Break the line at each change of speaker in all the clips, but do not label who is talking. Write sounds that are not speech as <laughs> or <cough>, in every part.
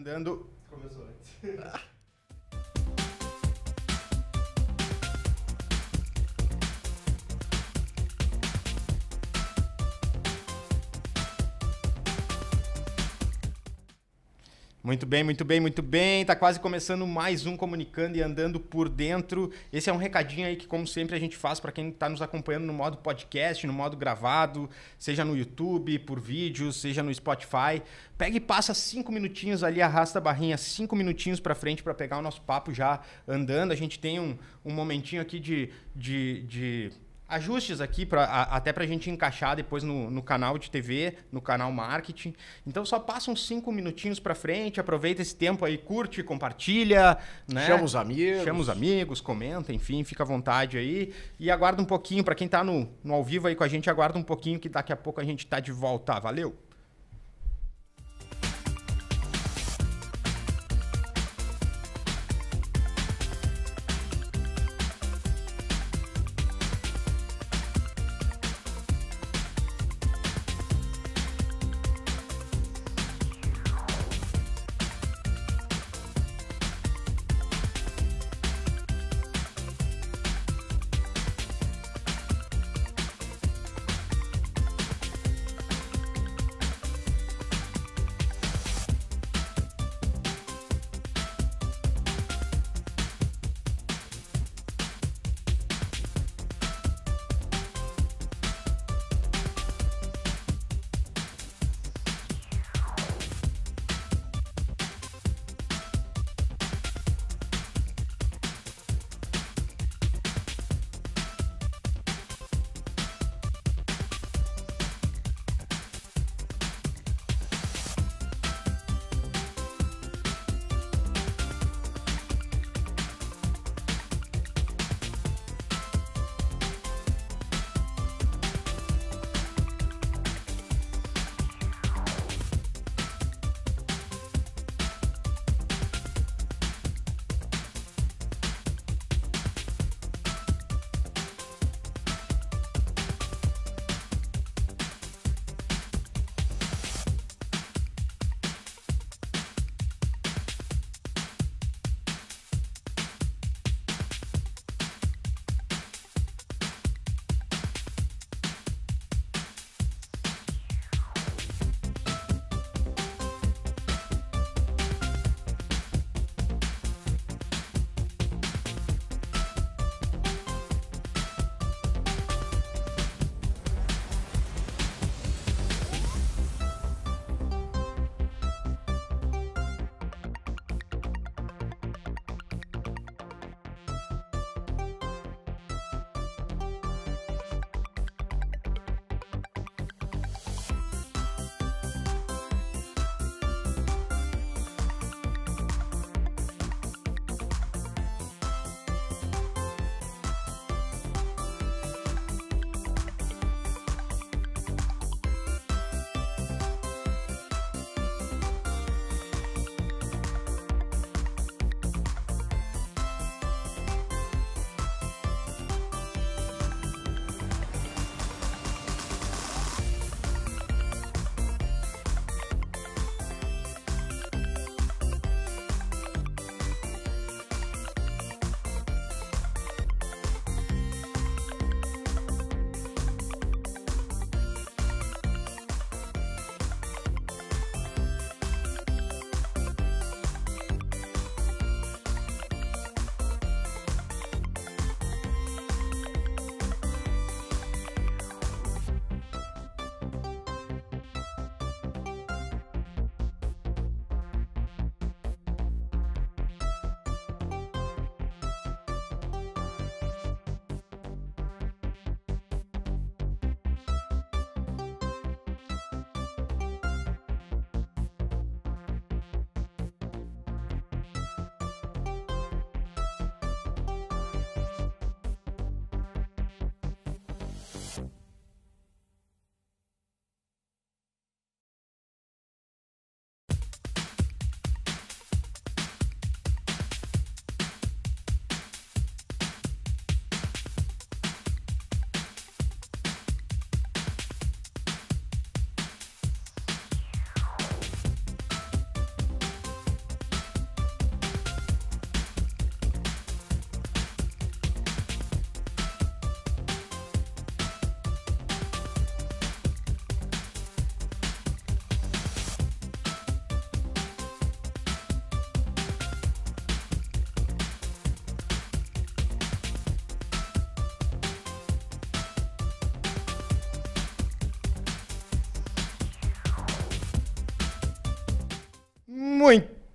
andando. Começou antes. <laughs> Muito bem, muito bem, muito bem. Tá quase começando mais um comunicando e andando por dentro. Esse é um recadinho aí que como sempre a gente faz para quem está nos acompanhando no modo podcast, no modo gravado, seja no YouTube, por vídeo, seja no Spotify. Pega e passa cinco minutinhos ali, arrasta a barrinha cinco minutinhos para frente para pegar o nosso papo já andando. A gente tem um, um momentinho aqui de, de, de ajustes aqui, pra, a, até para a gente encaixar depois no, no, canal de TV, no canal marketing. Então só passa uns cinco minutinhos para frente, aproveita esse tempo aí, curte, compartilha. Né? Chama os amigos. Chama os amigos, comenta, enfim, fica à vontade aí. E aguarda um pouquinho, para quem está no, no ao vivo aí com a gente, aguarda um pouquinho que daqui a pouco a gente está de volta. Valeu!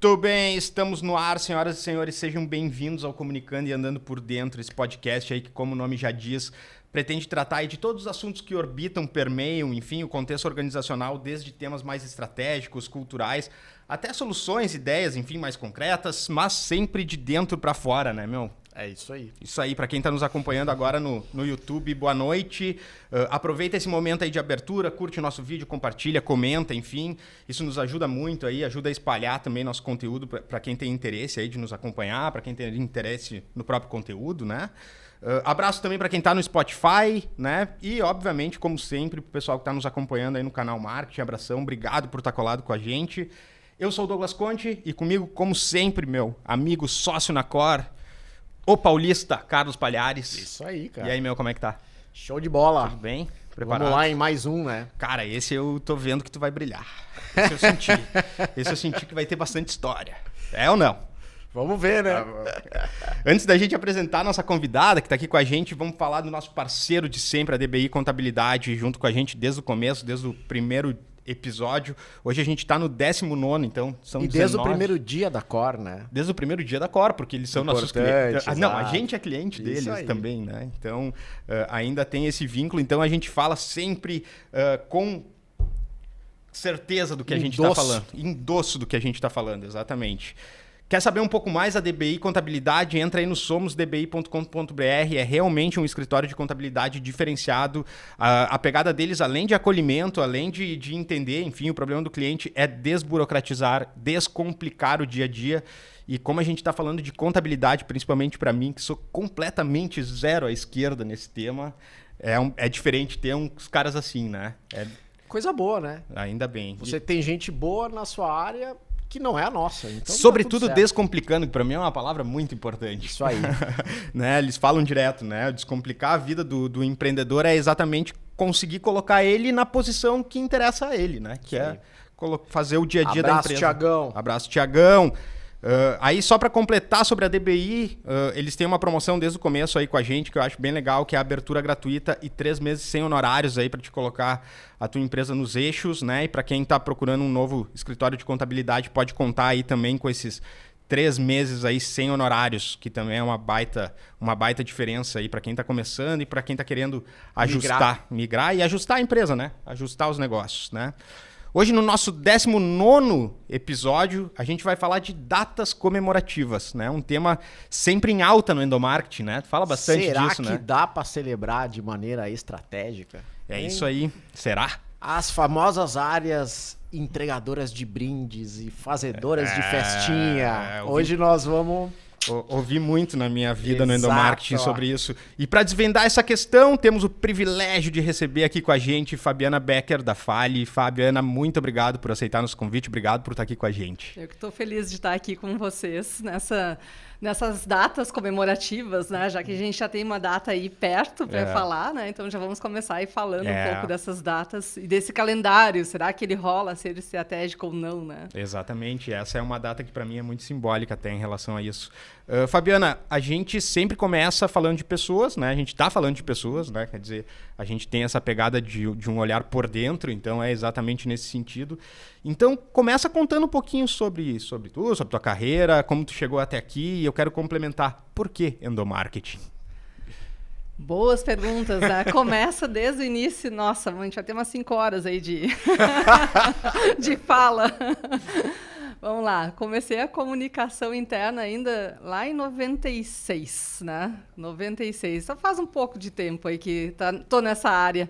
Muito bem, estamos no ar, senhoras e senhores, sejam bem-vindos ao Comunicando e Andando por Dentro, esse podcast aí que, como o nome já diz, pretende tratar de todos os assuntos que orbitam, permeiam, enfim, o contexto organizacional, desde temas mais estratégicos, culturais, até soluções, ideias, enfim, mais concretas, mas sempre de dentro para fora, né, meu? É isso aí. Isso aí, para quem está nos acompanhando agora no, no YouTube, boa noite. Uh, aproveita esse momento aí de abertura, curte nosso vídeo, compartilha, comenta, enfim. Isso nos ajuda muito aí, ajuda a espalhar também nosso conteúdo para quem tem interesse aí de nos acompanhar, para quem tem interesse no próprio conteúdo, né? Uh, abraço também para quem está no Spotify, né? E, obviamente, como sempre, para o pessoal que está nos acompanhando aí no canal Marketing. Abração, obrigado por estar tá colado com a gente. Eu sou o Douglas Conte e comigo, como sempre, meu amigo sócio na Cor, o paulista Carlos Palhares. Isso aí, cara. E aí, meu, como é que tá? Show de bola. Tudo bem? Preparado? Vamos lá em mais um, né? Cara, esse eu tô vendo que tu vai brilhar. Esse eu senti. <laughs> esse eu senti que vai ter bastante história. É ou não? Vamos ver, né? <laughs> Antes da gente apresentar a nossa convidada que está aqui com a gente, vamos falar do nosso parceiro de sempre, a DBI Contabilidade, junto com a gente desde o começo, desde o primeiro episódio. Hoje a gente está no 19, então são E desde 19. o primeiro
dia da Cor, né?
Desde o primeiro dia da Cor, porque eles são Importante, nossos clientes. Ah, não, a gente é cliente deles também, né? Então uh, ainda tem esse vínculo. Então a gente fala sempre uh, com certeza do que a gente está falando. Endosso do que a gente está falando, exatamente. Quer saber um pouco mais da DBI Contabilidade? Entra aí no somosdbi.com.br. É realmente um escritório de contabilidade diferenciado. A, a pegada deles, além de acolhimento, além de, de entender, enfim, o problema do cliente, é desburocratizar, descomplicar o dia a dia. E como a gente está falando de contabilidade, principalmente para mim, que sou completamente zero à esquerda nesse tema, é, um, é diferente ter uns caras assim, né? É...
Coisa boa, né?
Ainda bem. Você e...
tem gente boa na sua área que não é a nossa. Então tá Sobretudo tá
descomplicando, que para mim é uma palavra muito importante. Isso aí. <laughs> né? Eles falam direto, né? Descomplicar a vida do, do empreendedor é exatamente conseguir colocar ele na posição que interessa a ele, né? Que Sim. é fazer o dia a dia Abraço, da empresa. Abraço, Tiagão. Abraço, Tiagão. Uh, aí, só para completar sobre a DBI, uh, ah, eles têm uma promoção desde o começo aí com a gente, que eu acho bem legal, que é a abertura gratuita e três meses sem honorários aí para te colocar a tua empresa nos eixos, né? E para quem está procurando um novo escritório de contabilidade, pode contar aí também com esses três meses aí sem honorários, que também é uma baita, uma baita diferença aí para quem está começando e para quem está querendo ajustar, migrar. migrar. e ajustar a empresa, né? Ajustar os negócios, né? Hoje, no nosso 19 episódio, a gente vai falar de datas comemorativas, né? Um tema sempre em alta no endomarketing, né? fala bastante Será disso, né? Será que dá para celebrar de maneira estratégica? É hein? isso aí. Será?
As famosas áreas entregadoras de brindes e fazedoras é... de festinha. É... Hoje
nós vamos ouvi muito na minha vida Exato. no endomarketing sobre isso. E para desvendar essa questão, temos o privilégio de receber aqui com a gente Fabiana Becker, da Fale. Fabiana, muito obrigado por aceitar nosso convite, obrigado por estar aqui com a gente.
Eu que estou feliz de estar aqui com vocês nessa, nessas datas comemorativas, né? Já que a gente já tem uma data aí perto para é. falar, né? Então já vamos começar aí falando é. um pouco dessas datas e desse calendário. Será que ele rola, ser é estratégico ou não, né?
Exatamente. Essa é uma data que para mim é muito simbólica até em relação a isso. Uh, Fabiana, a gente sempre começa falando de pessoas, né? A gente está falando de pessoas, né? Quer dizer, a gente tem essa pegada de, de um olhar por dentro, então é exatamente nesse sentido. Então, começa contando um pouquinho sobre, sobre tu, sobre tua carreira, como tu chegou até aqui, e eu quero complementar. Por que endomarketing?
Boas perguntas, né? <laughs> Começa desde o início. Nossa, a gente vai ter umas 5 horas aí de, <laughs> <laughs> de fala. Vamos lá, comecei a comunicação interna ainda lá em 96, né? 96, Só então faz um pouco de tempo aí que tá, tô nessa área.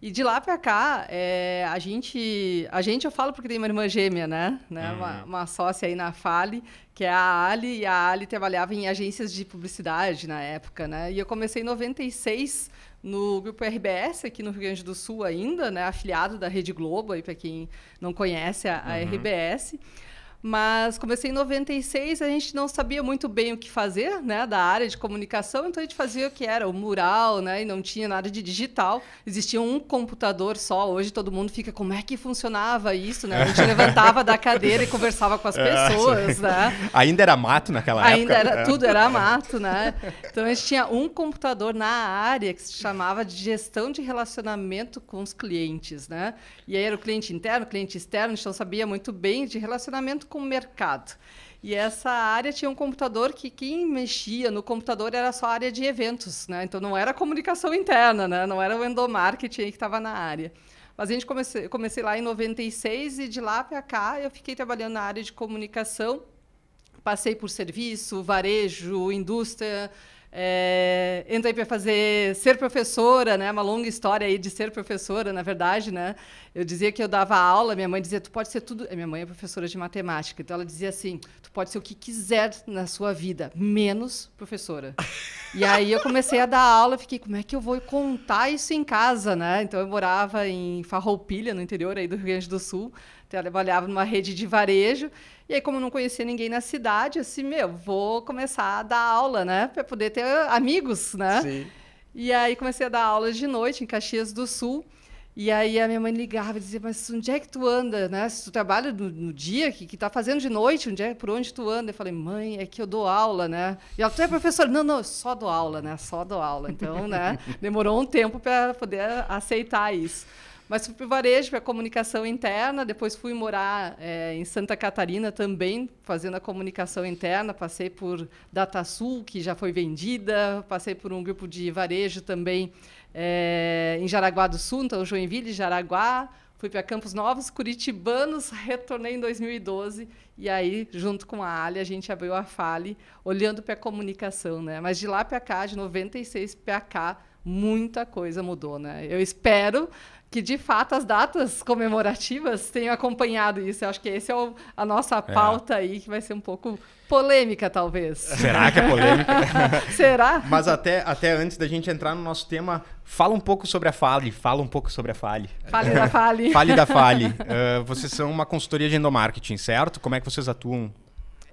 E de lá para cá, é, a gente, a gente eu falo porque tem uma irmã gêmea, né? né? Uhum. Uma, uma, sócia aí na Fale, que é a Ali, e a Ali trabalhava em agências de publicidade na época, né? E eu comecei em 96 no grupo RBS aqui no Rio Grande do Sul ainda, né? Afiliado da Rede Globo aí para quem não conhece a, a uhum. RBS. Mas comecei em 96, a gente não sabia muito bem o que fazer, né, da área de comunicação, então a gente fazia o que era o mural, né, e não tinha nada de digital. Existia um computador só, hoje todo mundo fica, como é que funcionava isso, né? A gente <laughs> levantava da cadeira e conversava com as é, pessoas, né?
Ainda era mato naquela Ainda época. Ainda era, é. tudo era
mato, né? Então a gente tinha um computador na área que se chamava de gestão de relacionamento com os clientes, né? E aí era o cliente interno, cliente externo, a gente não sabia muito bem de relacionamento com o mercado. E essa área tinha um computador que quem mexia no computador era só a área de eventos, né? Então não era comunicação interna, né? Não era o endomarketing que estava na área. Mas a gente comecei, comecei lá em 96 e de lá para cá eu fiquei trabalhando na área de comunicação. Passei por serviço, varejo, indústria, é, entrei para fazer ser professora, né? Uma longa história aí de ser professora, na verdade, né? Eu dizia que eu dava aula, minha mãe dizia: "Tu pode ser tudo". Minha mãe é professora de matemática, então ela dizia assim: pode ser o que quiser na sua vida, menos professora. e aí eu comecei a dar aula, fiquei, como é que eu vou contar isso em casa, né? Então eu morava em Farroupilha, no interior aí do Rio Grande do Sul, trabalhava numa rede de varejo, e aí como eu não conhecia ninguém na cidade, assim, meu, vou começar a dar aula, né, para poder ter amigos, né? Sim. E aí comecei a dar aula de noite em Caxias do Sul. E aí a minha mãe ligava e dizia, mas onde é que tu anda, né? Se tu trabalha no, no dia, que, que tá fazendo de noite, onde é, por onde tu anda? Eu falei, mãe, é que eu dou aula, né? E ela, tu é professora? Não, não, eu só dou aula, né? Só dou aula. Então, né, <laughs> demorou um tempo para poder aceitar isso. Mas fui para o varejo, para comunicação interna, depois fui morar é, em Santa Catarina também, fazendo a comunicação interna, passei por DataSul, que já foi vendida, passei por um grupo de varejo também é, em Jaraguá do Sul, então Joinville, Jaraguá, fui para Campos Novos, Curitibanos, <laughs> retornei em 2012 e aí, junto com a Ali, a gente abriu a Fale, olhando para a comunicação, né? Mas de lá para cá, de 96 para cá, muita coisa mudou, né? Eu espero que de fato as datas comemorativas tenham acompanhado isso. Eu acho que esse é o, a nossa é. pauta é. aí que vai ser um pouco polêmica, talvez. Será que é polêmica? <laughs> Será? Mas
até, até antes da gente entrar no nosso tema, fala um pouco sobre a Fale, fala um pouco sobre a Fale. Fale da <laughs> Fale. fale da Fale. Uh, <laughs> vocês são uma consultoria de endomarketing, certo? Como é que vocês atuam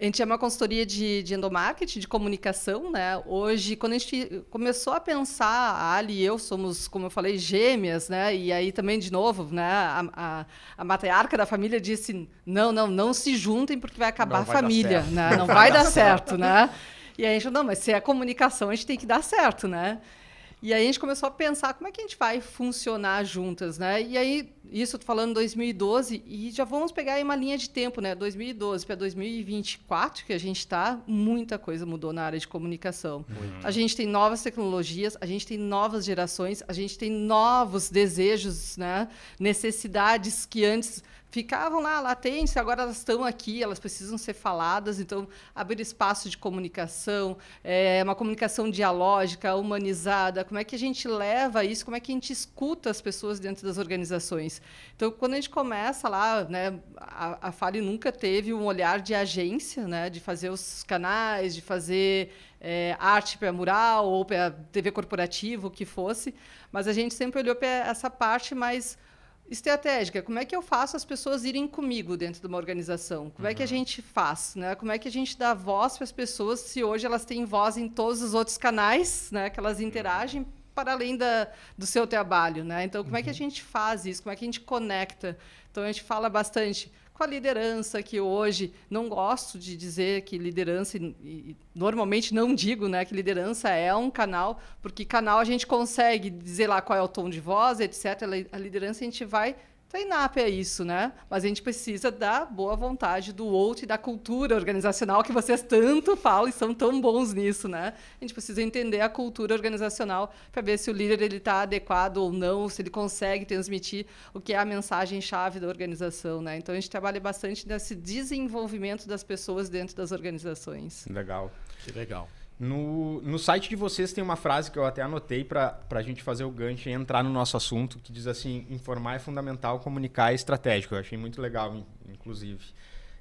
a gente é uma consultoria de, de endomarketing, de comunicação, né? Hoje, quando a gente começou a pensar, a Ali e eu somos, como eu falei, gêmeas, né? E aí também, de novo, né? A, a, a matriarca da família disse: não, não, não se juntem porque vai acabar não a vai família, né? Não vai dar certo, né? E aí a gente falou, não, mas se é comunicação, a gente tem que dar certo, né? E aí a gente começou a pensar como é que a gente vai funcionar juntas, né? E aí, isso eu tô falando 2012, e já vamos pegar aí uma linha de tempo, né? 2012 para 2024, que a gente está, muita coisa mudou na área de comunicação. A gente tem novas tecnologias, a gente tem novas gerações, a gente tem novos desejos, né? Necessidades que antes ficavam lá latentes agora elas estão aqui, elas precisam ser faladas, então abrir espaço de comunicação, é, uma comunicação dialógica, humanizada, como é que a gente leva isso, como é que a gente escuta as pessoas dentro das organizações. Então, quando a gente começa lá, né, a, a Fale nunca teve um olhar de agência, né, de fazer os canais, de fazer é, arte para mural ou para TV corporativa, o que fosse, mas a gente sempre olhou para essa parte mais estratégica. Como é que eu faço as pessoas irem comigo dentro de uma organização? Como uhum. é que a uhum. gente faz? Né? Como é que a gente dá voz para as pessoas se hoje elas têm voz em todos os outros canais né, que elas interagem? para além da, do seu trabalho, né? Então, como uhum. é que a uhum. gente faz isso? Como é que a gente conecta? Então, a gente fala bastante com a liderança, que hoje não gosto de dizer que liderança, e, e, normalmente não digo né, que liderança é um canal, porque canal a gente consegue dizer lá qual é o tom de voz, etc. A liderança a gente vai inap é isso, né? Mas a gente precisa da boa vontade do outro e da cultura organizacional que vocês tanto falam e são tão bons nisso, né? A gente precisa entender a cultura organizacional para ver se o líder ele está adequado ou não, se ele consegue transmitir o que é a mensagem chave da organização, né? Então a gente trabalha bastante nesse desenvolvimento das pessoas dentro das organizações.
Legal, que legal. No, no site de vocês tem uma frase que eu até anotei para a gente fazer o gancho e entrar no nosso assunto, que diz assim: informar é fundamental, comunicar é estratégico. Eu achei muito legal, inclusive.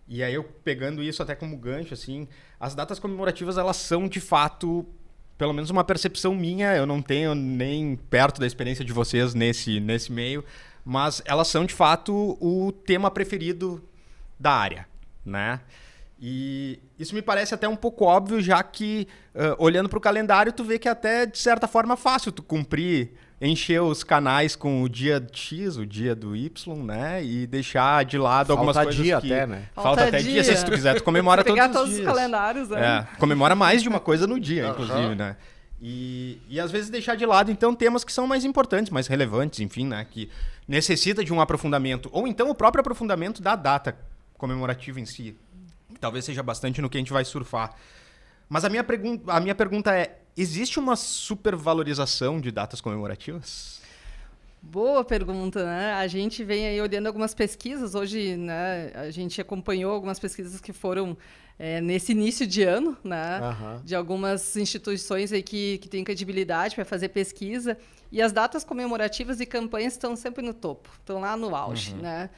E aí eu pegando isso até como gancho, assim, as datas comemorativas elas são de fato, pelo menos uma percepção minha, eu não tenho nem perto da experiência de vocês nesse, nesse meio, mas elas são de fato o tema preferido da área, né? E isso me parece até um pouco óbvio, já que uh, olhando para o calendário, tu vê que é até de certa forma fácil tu cumprir, encher os canais com o dia X, o dia do Y, né? E deixar de lado Falta algumas coisas dia que... até, né? Falta, Falta até dia. se tu quiser, tu comemora <laughs> todos, todos os dias. Pegar todos os
calendários, né?
É, comemora mais de uma coisa no dia, inclusive, né? E, e às vezes deixar de lado, então, temas que são mais importantes, mais relevantes, enfim, né? Que necessita de um aprofundamento. Ou então o próprio aprofundamento da data comemorativa em si talvez seja bastante no que a gente vai surfar. Mas a minha, pergun a minha pergunta é: existe uma supervalorização de datas comemorativas?
Boa pergunta, né? A gente vem aí olhando algumas pesquisas. Hoje, né, a gente acompanhou algumas pesquisas que foram é, nesse início de ano, né? Uhum. De algumas instituições aí que, que têm credibilidade para fazer pesquisa. E as datas comemorativas e campanhas estão sempre no topo, estão lá no auge, uhum. né?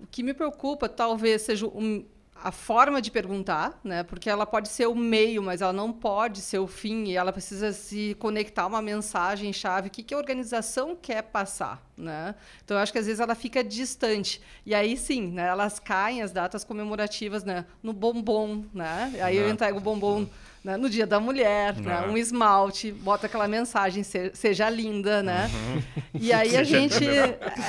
O que me preocupa, talvez seja um, a forma de perguntar, né? Porque ela pode ser o meio, mas ela não pode ser o fim e ela precisa se conectar a uma mensagem chave, o que, que a organização quer passar, né? Então eu acho que às vezes ela fica distante. E aí sim, né, elas caem as datas comemorativas, né, no bombom, né? Aí eu né? entrego o bombom né, no Dia da Mulher, né, né? um esmalte, bota aquela mensagem seja linda, né? Uhum. E aí a gente,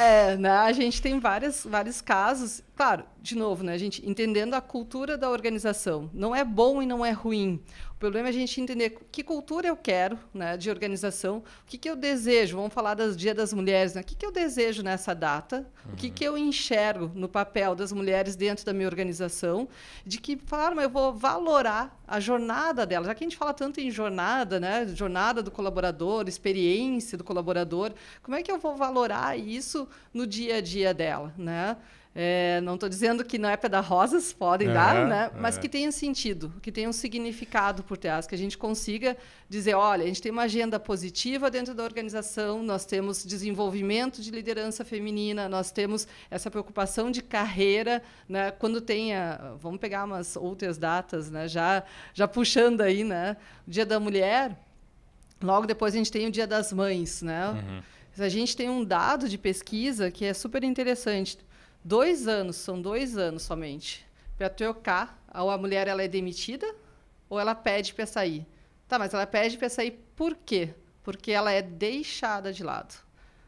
é, né, a gente tem várias, vários casos Claro, de novo, né, gente, entendendo a cultura da organização. Não é bom e não é ruim. O problema é a gente entender que cultura eu quero né, de organização, o que, que eu desejo. Vamos falar das Dia das Mulheres, né? o que, que eu desejo nessa data, uhum. o que, que eu enxergo no papel das mulheres dentro da minha organização, de que forma eu vou valorar a jornada delas. Já que a gente fala tanto em jornada, né? jornada do colaborador, experiência do colaborador, como é que eu vou valorar isso no dia a dia dela? Né? É, não estou dizendo que não é pé rosas, podem é, dar, né? Mas é. que tenha sentido, que tenha um significado por trás, que a gente consiga dizer, olha, a gente tem uma agenda positiva dentro da organização, nós temos desenvolvimento de liderança feminina, nós temos essa preocupação de carreira, né? Quando tenha, vamos pegar umas outras datas, né? Já, já puxando aí, né? O Dia da Mulher, logo depois a gente tem o Dia das Mães, né? Uhum. A gente tem um dado de pesquisa que é super interessante dois anos, são dois anos somente, para trocar, ou a mulher ela é demitida ou ela pede para sair? Tá, mas ela pede para sair por quê? Porque ela é deixada de lado,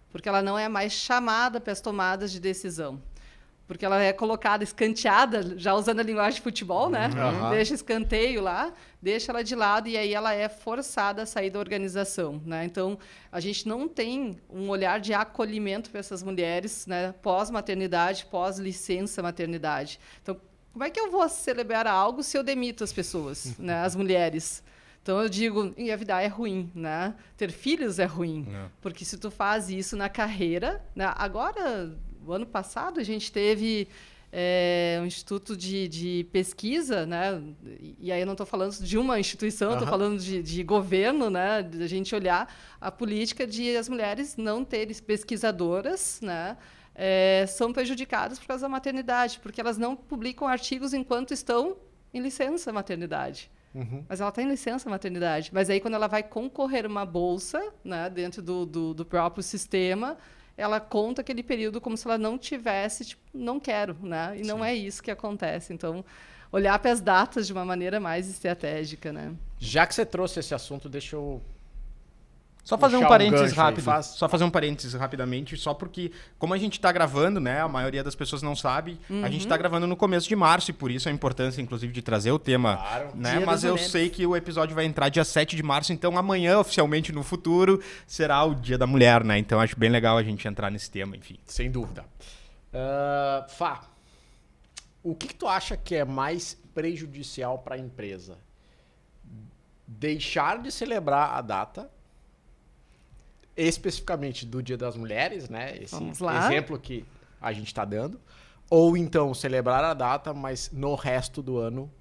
porque ela não é mais chamada para as tomadas de decisão porque ela é colocada escanteada, já usando a linguagem de futebol, né? Uhum. Deixa escanteio lá, deixa ela de lado e aí ela é forçada a sair da organização, né? Então, a gente não tem um olhar de acolhimento para essas mulheres, né? Pós-maternidade, pós-licença maternidade. Então, como é que eu vou celebrar algo se eu demito as pessoas, <laughs> né? As mulheres. Então eu digo, engravidar é ruim, né? Ter filhos é ruim, é. porque se tu faz isso na carreira, né? agora o ano passado a gente teve é, um instituto de, de, pesquisa, né? E aí eu não estou falando de uma instituição, estou uhum. falando de, de, governo, né? De a gente olhar a política de as mulheres não terem pesquisadoras, né? É, são prejudicadas por causa da maternidade, porque elas não publicam artigos enquanto estão em licença maternidade. Uhum. Mas ela está em licença maternidade. Mas aí, quando ela vai concorrer uma bolsa, né, dentro do, do, do próprio sistema, ela conta aquele período como se ela não tivesse, tipo, não quero, né? E Sim. não é isso que acontece. Então, olhar para as datas de uma maneira mais estratégica, né?
Já que você trouxe esse
assunto, deixa eu só fazer um parênteses um rápido. Faz... Só fazer um parênteses rapidamente, só porque, como a gente está gravando, né? A maioria das pessoas não sabe, uhum. a gente está gravando no começo de março, e por isso a importância, inclusive, de trazer o tema. Claro. Né? Mas eu sei que o episódio vai entrar dia 7 de março, então amanhã, oficialmente, no futuro, será o Dia da Mulher, né? Então acho bem legal a gente entrar nesse tema, enfim. Sem dúvida.
Uh, Fá, o que, que tu acha que é mais prejudicial para a empresa? Deixar de celebrar a data especificamente do Dia das Mulheres, né? Esse exemplo que a gente está dando. Ou então celebrar a data, mas no resto do ano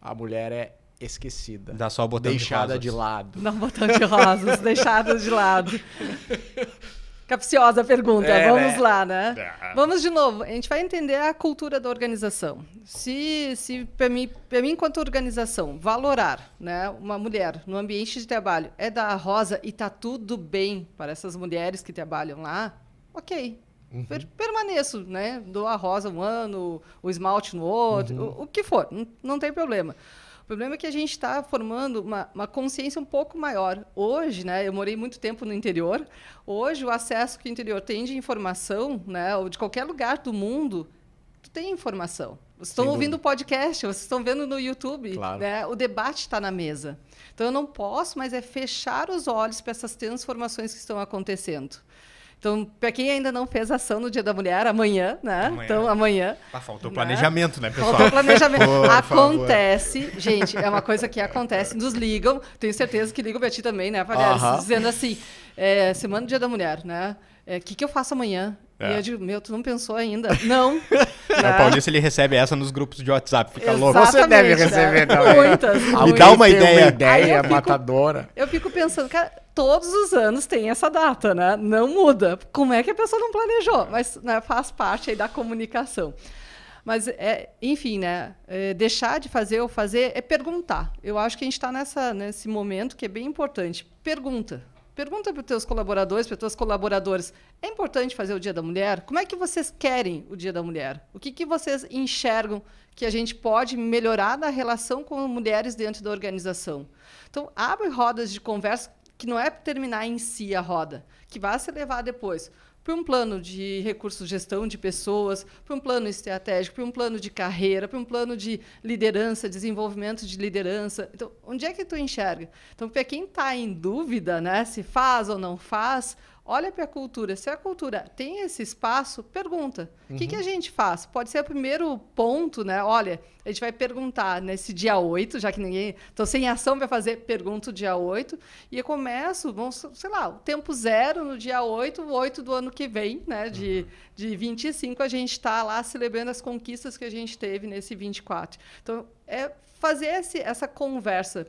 a mulher é esquecida. Dá só o botão deixada de, rosas. de
lado. Não, botão de rosas, <laughs> deixada de lado. <laughs> Capciosa pergunta. É, Vamos né? lá, né? É. Vamos de novo. A gente vai entender a cultura da organização. Se, se para mim, para mim, enquanto organização, valorar né, uma mulher no ambiente de trabalho é da rosa e tá tudo bem para essas mulheres que trabalham lá, ok. Uhum. Per permaneço, né? Dou a rosa um ano, o esmalte no outro, uhum. o, o, que for, não, não tem problema problema é que a gente está formando uma, uma, consciência um pouco maior. Hoje, né, eu morei muito tempo no interior, hoje o acesso que o interior tem de informação, né, ou de qualquer lugar do mundo, tu tem informação. Vocês estão ouvindo o podcast, vocês estão vendo no YouTube, claro. né, o debate está na mesa. Então, eu não posso, mas é fechar os olhos para essas transformações que estão acontecendo. Então, para quem ainda não fez ação no Dia da Mulher, amanhã, né? Amanhã. Então, amanhã. Ah, faltou né? planejamento, né, pessoal? Faltou planejamento. <laughs> Por acontece, favor. gente, é uma coisa que acontece. Nos ligam, tenho certeza que ligam para ti também, né, Palhares? Uh -huh. Dizendo assim, é, semana do Dia da Mulher, né? O é, que, que eu faço amanhã? É. E eu é. digo, meu, tu não pensou ainda? não. <laughs> não. O né? Paulista
ele recebe essa nos grupos de WhatsApp, fica Exatamente, louco. Você deve receber é. também. Muitas. Me dá uma ideia. Uma ideia eu fico, matadora.
Eu fico pensando, cara, todos os anos tem essa data, né? Não muda. Como é que a pessoa não planejou? Mas né, faz parte aí da comunicação. Mas, é, enfim, né? É, deixar de fazer ou fazer é perguntar. Eu acho que a gente está nesse momento que é bem importante. Pergunta. Pergunta para os teus colaboradores, para os teus colaboradores, é importante fazer o Dia da Mulher? Como é que vocês querem o Dia da Mulher? O que, que vocês enxergam que a gente pode melhorar na relação com mulheres dentro da organização? Então, abre rodas de conversa que não é terminar em si a roda, que vai se levar depois para um plano de recursos, gestão de pessoas, para um plano estratégico, para um plano de carreira, para um plano de liderança, desenvolvimento de liderança. Então, onde é que tu enxerga? Então, para quem está em dúvida, né, se faz ou não faz, olha para a cultura. Se a cultura tem esse espaço, pergunta. O uhum. que, que, a uhum. gente faz? Pode ser o primeiro ponto, né? Olha, a gente vai perguntar nesse dia 8, já que ninguém. Estou sem ação para fazer, pergunto dia 8. E eu começo, vamos, sei lá, o tempo zero no dia 8, 8 do ano que vem, né? De, uhum. de 25, a gente está lá celebrando as conquistas que a gente teve nesse 24. Então, é fazer esse, essa conversa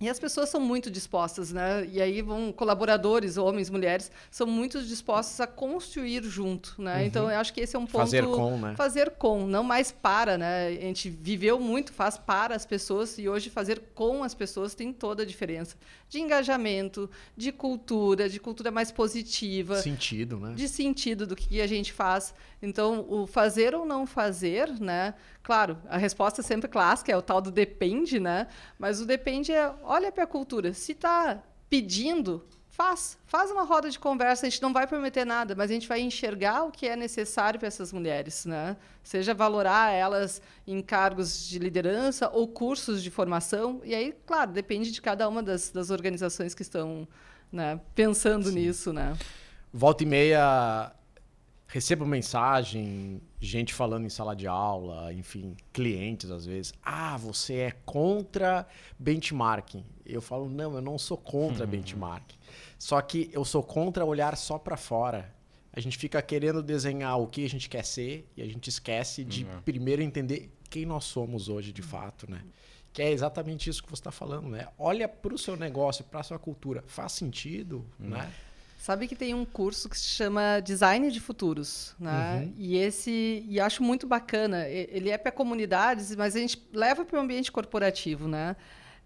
e as pessoas são muito dispostas, né? E aí vão colaboradores, homens, mulheres, são muito dispostos a construir junto, né? Uhum. Então eu acho que esse é um ponto fazer com, né? Fazer com, não mais para, né? A gente viveu muito, faz para as pessoas e hoje fazer com as pessoas tem toda a diferença de engajamento, de cultura, de cultura mais positiva, sentido, né? De sentido do que a gente faz. Então o fazer ou não fazer, né? Claro, a resposta é sempre clássica é o tal do depende, né? Mas o depende é, olha para a cultura, se está pedindo, faz, faz uma roda de conversa, a gente não vai prometer nada, mas a gente vai enxergar o que é necessário para essas mulheres, né? Seja valorar elas em cargos de liderança ou cursos de formação, e aí, claro, depende de cada uma das, das organizações que estão né, pensando Sim. nisso, né?
Volta e meia recebo mensagem, gente falando em sala de aula, enfim, clientes às vezes. Ah, você é contra benchmarking. Eu falo, não, eu não sou contra uhum. benchmarking. Só que eu sou contra olhar só para fora. A gente fica querendo desenhar o que a gente quer ser e a gente esquece de uhum. primeiro entender quem nós somos hoje de fato, né? Que é exatamente isso que você está falando, né? Olha para o seu negócio,
para a sua cultura. Faz sentido, uhum. né? Sabe que tem um curso que se chama Design de Futuros, né? Uhum. E esse, e acho muito bacana. Ele é para comunidades, mas a gente leva para o ambiente corporativo, né?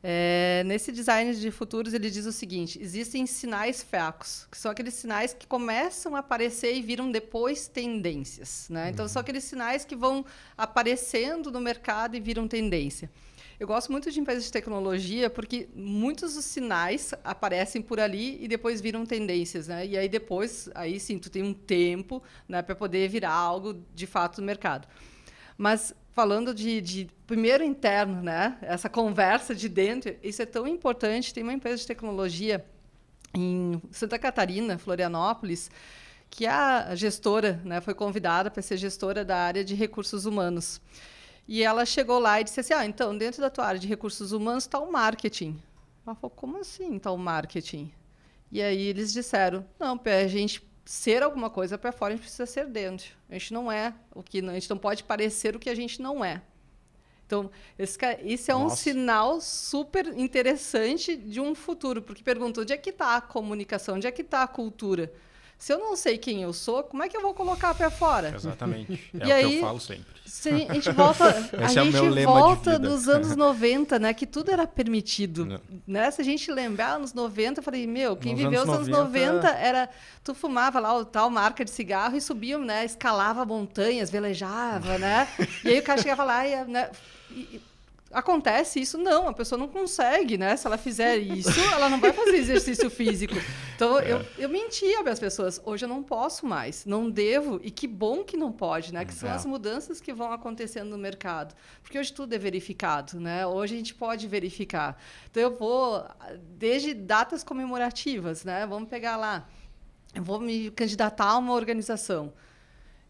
É, nesse design de futuros, ele diz o seguinte: existem sinais fracos, que são aqueles sinais que começam a aparecer e viram depois tendências. Né? Então, são uhum. aqueles sinais que vão aparecendo no mercado e viram tendência. Eu gosto muito de empresas de tecnologia porque muitos dos sinais aparecem por ali e depois viram tendências, né? E aí depois, aí sim, tu tem um tempo né, para poder virar algo de fato no mercado. Mas falando de, de, primeiro interno, né? Essa conversa de dentro, isso é tão importante. Tem uma empresa de tecnologia em Santa Catarina, Florianópolis, que é a gestora, né, foi convidada para ser gestora da área de recursos humanos. E ela chegou lá e disse assim: ah, então, dentro da tua área de recursos humanos está o marketing. Ela falou: como assim está o marketing? E aí eles disseram: não, para a gente ser alguma coisa para fora, a gente precisa ser dentro. A gente não é o que não, a gente não pode parecer o que a gente não é. Então, esse, esse é Nossa. um sinal super interessante de um futuro, porque pergunta onde é que está a comunicação, onde é que está a cultura? Se eu não sei quem eu sou, como é que eu vou colocar a pé fora? Exatamente. <laughs> É e o aí, que eu falo sempre. Se a gente volta, <laughs> a é gente é volta dos anos 90, <laughs> né? Que tudo era permitido. Né? Se a gente lembrar, anos 90, eu falei, meu, quem Nos viveu os anos 90... 90 era. Tu fumava lá o tal marca de cigarro e subia, né? Escalava montanhas, velejava, né? E aí o cara chegava lá e. Né, e acontece isso? Não, a pessoa não consegue, né? Se ela fizer isso, <laughs> ela não vai fazer exercício físico. Então, é. eu, eu mentia para as pessoas. Hoje eu não posso mais, não devo. E que bom que não pode, né? Que são é. as mudanças que vão acontecendo no mercado. Porque hoje tudo é verificado, né? Hoje a gente pode verificar. Então, eu vou, desde datas comemorativas, né? Vamos pegar lá. Eu vou me candidatar a uma organização.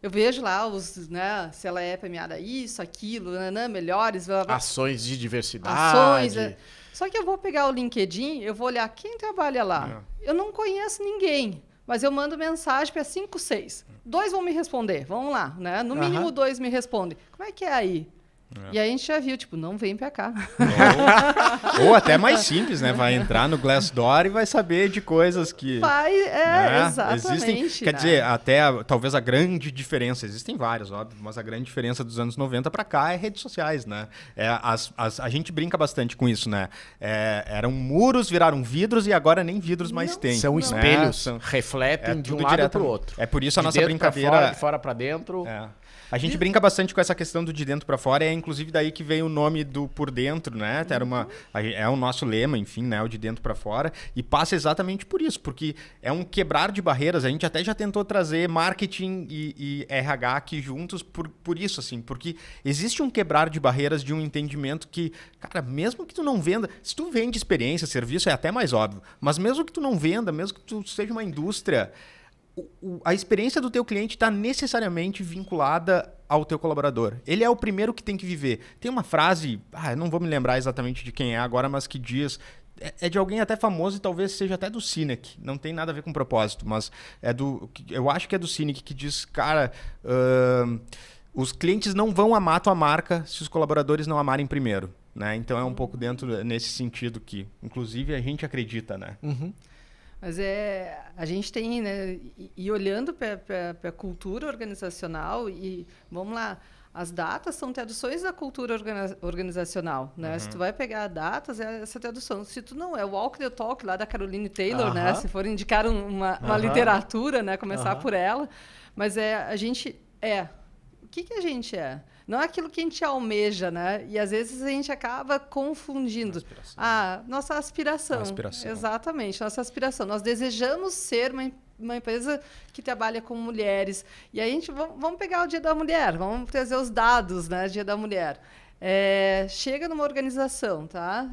Eu vejo lá os, né, se ela é premiada isso, aquilo, nanã, melhores. Blá, blá.
Ações de diversidade. Ações. É...
Só que eu vou pegar o LinkedIn, eu vou olhar quem trabalha lá. É. Eu não conheço ninguém, mas eu mando mensagem para cinco, seis. Dois vão me responder, vamos lá, né? No mínimo dois me respondem. Como é que é aí? É. E aí a gente já viu, tipo, não vem pra cá.
Ou, ou, até mais <laughs> simples, né? Vai entrar no Glassdoor e vai saber de coisas que. Vai,
é, né? exatamente. Existem, quer né? dizer,
até a, talvez a grande diferença, existem várias, óbvio, mas a grande diferença dos anos 90 para cá é redes sociais, né? É, as, as, a gente brinca bastante com isso, né? É, eram muros, viraram vidros e agora nem vidros mais tem. São né? espelhos, são, refletem é de um lado direto, pro outro. É por isso a de nossa brincadeira. Pra fora, de fora para dentro. É. A gente brinca bastante com essa questão do de dentro para fora e inclusive daí que veio o nome do por dentro, né? Era uma, é o nosso lema, enfim, né? O de dentro para fora. E passa exatamente por isso, porque é um quebrar de barreiras. A gente até já tentou trazer marketing e, e RH aqui juntos por, por isso, assim, porque existe um quebrar de barreiras de um entendimento que, cara, mesmo que tu não venda, se tu vende experiência, serviço, é até mais óbvio. Mas mesmo que tu não venda, mesmo que tu seja uma indústria a experiência do teu cliente está necessariamente vinculada ao teu colaborador. Ele é o primeiro que tem que viver. Tem uma frase, ah, eu não vou me lembrar exatamente de quem é agora, mas que diz é, é de alguém até famoso e talvez seja até do Sinek. Não tem nada a ver com propósito, mas é do. Eu acho que é do Sinek que diz, cara. Uh, os clientes não vão amar tua marca se os colaboradores não amarem primeiro. Né? Então é um pouco dentro nesse sentido que, inclusive, a gente acredita, né? Uhum.
Mas é, a gente tem, né? E, e olhando para a cultura organizacional, e vamos lá, as datas são traduções da cultura organizacional, né? Uhum. Se tu uhum. vai pegar datas, é essa tradução. Se tu não, é o Walk the Talk lá da Caroline Taylor, uhum. né? Se for indicar um, uma, uhum. literatura, né? Começar por ela. Mas é, a gente é. O que, que a gente é? não é aquilo que a gente almeja, né? E às vezes a gente acaba confundindo a ah, nossa aspiração. A aspiração. Exatamente, nossa aspiração. Nós desejamos ser uma uma empresa que trabalha com mulheres. E a gente vamos pegar o Dia da Mulher, vamos trazer os dados, né, Dia da Mulher. É, chega numa organização, tá?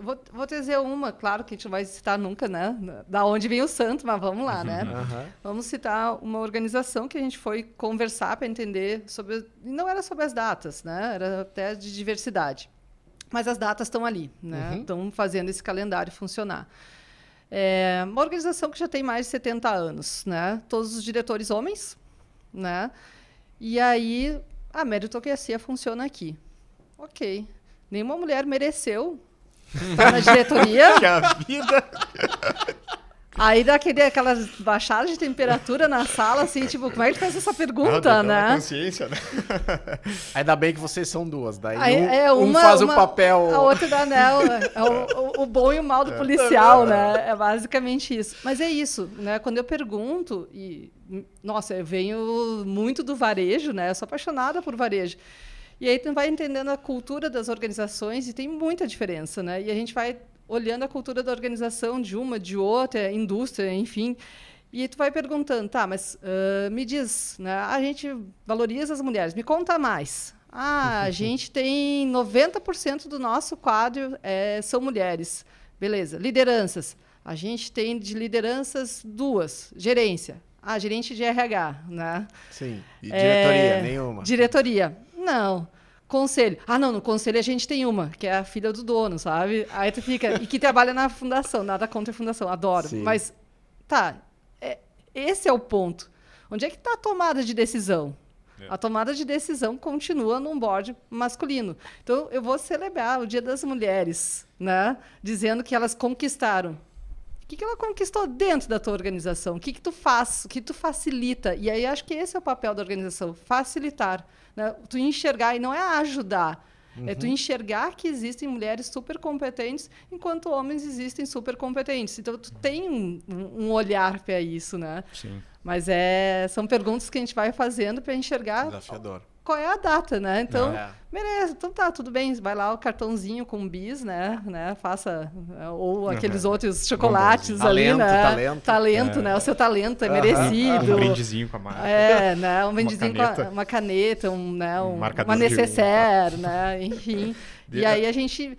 Vou, vou, trazer uma, claro que a gente não vai citar nunca, né? Da onde vem o santo, mas vamos lá, né? Uhum. Vamos citar uma organização que a gente foi conversar para entender sobre. Não era sobre as datas, né? Era até de diversidade. Mas as datas estão ali, né? Uhum. Estão uhum. fazendo esse calendário funcionar. É uma organização que já tem mais de 70 anos, né? Todos os diretores homens, né? E aí a meritocracia funciona aqui. Ok. Nenhuma mulher mereceu estar na diretoria. que <laughs> vida! Aí dá aquelas baixadas de temperatura na sala, assim, tipo, como é que faz essa pergunta, né? consciência, né?
<laughs> Ainda bem que vocês são duas, daí Aí, um, é, uma, um faz uma, o papel... A outra
dá, né, é o, o, o, bom e o mal do é. policial, tá né? é. né? É basicamente isso. Mas é isso, né? Quando eu pergunto, e, nossa, eu venho muito do varejo, né? Eu sou apaixonada por varejo. E aí tu vai entendendo a cultura das organizações e tem muita diferença, né? E a gente vai olhando a cultura da organização de uma, de outra, indústria, enfim. E tu vai perguntando, tá, mas uh, me diz, né, a gente valoriza as mulheres, me conta mais. Ah, a <laughs> gente tem 90% do nosso quadro é, são mulheres. Beleza. Lideranças. A gente tem de lideranças duas. Gerência. Ah, gerente de RH, né?
Sim. E é, diretoria, é, nenhuma.
Diretoria. Não. Conselho. Ah, não, no conselho a gente tem uma, que é a filha do dono, sabe? Aí tu fica. E que trabalha na fundação, nada contra a fundação, adoro. Sim. Mas, tá. É, esse é o ponto. Onde é que está a tomada de decisão? É. A tomada de decisão continua num board masculino. Então, eu vou celebrar o Dia das Mulheres, né? Dizendo que elas conquistaram o que, que ela conquistou dentro da tua organização? O que, que tu faz? O que tu facilita? E aí acho que esse é o papel da organização, facilitar. Né? Tu enxergar, e não é ajudar, Uhum. É tu uhum. enxergar que existem mulheres super competentes, enquanto homens existem super competentes. Então, tu tem um, um olhar para isso, né? Sim. Mas é, são perguntas que a gente vai fazendo para enxergar. Desafiador qual é a data, né? Então, Não, é. beleza, então tá, tudo bem, vai lá o cartãozinho com bis, né? né? Faça, é, ou uhum. aqueles uhum. outros chocolates Bom, ali, talento, né? Talento, talento é. né? O seu talento é merecido. Um brindezinho com a marca. É, né? Um brindezinho uma com a, uma caneta, um, né? um, um uma necessaire, um... né? Enfim. <laughs> e aí a gente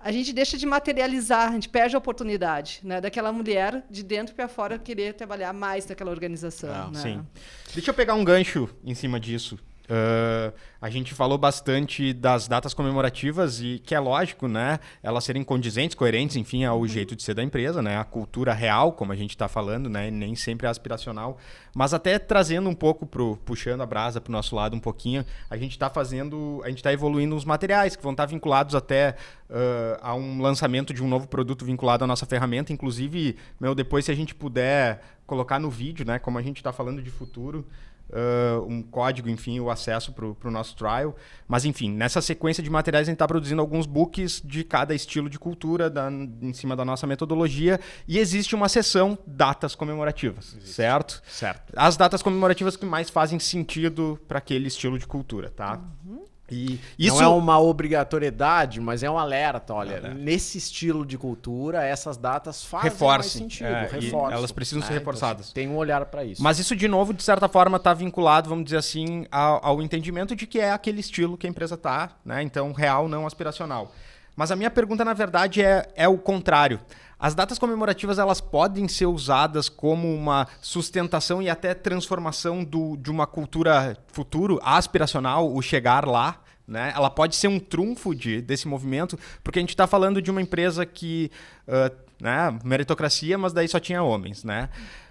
a gente deixa de materializar, a gente perde a oportunidade, né? Daquela mulher de dentro para fora querer trabalhar mais naquela organização. Ah, né? Sim.
Deixa eu pegar um gancho em cima disso. Uh, a gente falou bastante das datas comemorativas e que é lógico, né? Elas serem condizentes, coerentes, enfim, ao uhum. jeito de ser da empresa, né? A cultura real, como a gente está falando, né? Nem sempre é aspiracional, mas até trazendo um pouco pro puxando a brasa para o nosso lado um pouquinho, a gente está fazendo, a gente está evoluindo os materiais que vão estar tá vinculados até uh, a um lançamento de um novo produto vinculado à nossa ferramenta, inclusive, meu, depois se a gente puder colocar no vídeo, né? Como a gente está falando de futuro. Uh, um código, enfim, o acesso para o nosso trial. Mas, enfim, nessa sequência de materiais a gente está produzindo alguns books de cada estilo de cultura da, em cima da nossa metodologia e existe uma seção datas comemorativas, existe. certo? Certo. As datas comemorativas que mais fazem sentido para aquele estilo de cultura, tá? Uhum. E isso... Não é
uma obrigatoriedade, mas é um alerta. Olha, né? nesse estilo de cultura, essas datas fazem Reforce, mais sentido. É, elas precisam né? ser é, então, reforçadas. Então, tem um olhar para isso. Mas isso,
de novo, de certa forma, está vinculado, vamos dizer assim, ao, ao, entendimento de que é aquele estilo que a empresa está, né? então real, não aspiracional. Mas a minha pergunta, na verdade, é, é o contrário. As datas comemorativas elas podem ser usadas como uma sustentação e até transformação do, de uma cultura futuro aspiracional, o chegar lá. Né? Ela pode ser um trunfo de, desse movimento, porque a gente está falando de uma empresa que, uh, né, meritocracia, mas daí só tinha homens, né?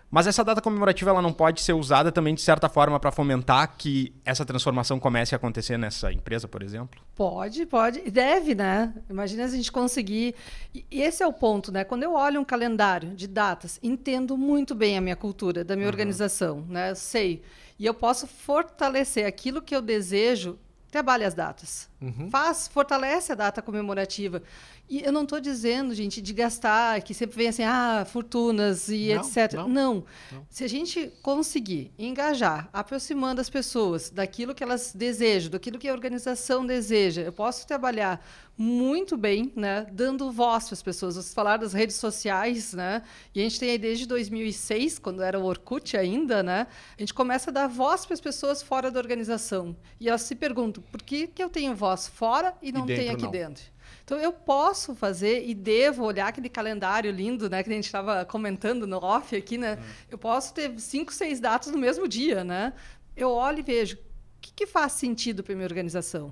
Mas essa data comemorativa ela não pode ser usada também de certa forma para fomentar que essa transformação comece a acontecer nessa empresa, por exemplo?
Pode, pode e deve, né? Imagina se a gente conseguir. E esse é o ponto, né? Quando eu olho um calendário de datas, entendo muito bem a minha cultura, da minha uhum. organização, né? Eu sei e eu posso fortalecer aquilo que eu desejo trabalhe as datas. Uhum. Faz, fortalece a data comemorativa. E eu não estou dizendo, gente, de gastar, que sempre vem assim, ah, fortunas e não, etc. Não, não. não. Se a gente conseguir engajar, aproximando as pessoas daquilo que elas desejam, daquilo que a organização deseja, eu posso trabalhar muito bem, né, dando voz para as pessoas. Vocês falaram das redes sociais, né? E a gente tem aí desde 2006, quando era o Orkut ainda, né? A gente começa a dar voz para as pessoas fora da organização. E elas se perguntam, por que, que eu tenho voz fora e não e dentro, tenho aqui não. dentro? Então eu posso fazer e devo olhar aquele calendário lindo, né, que a gente estava comentando no off aqui, né? Hum. Eu posso ter cinco, seis datas no mesmo dia, né? Eu olho e vejo o que, que faz sentido para minha organização.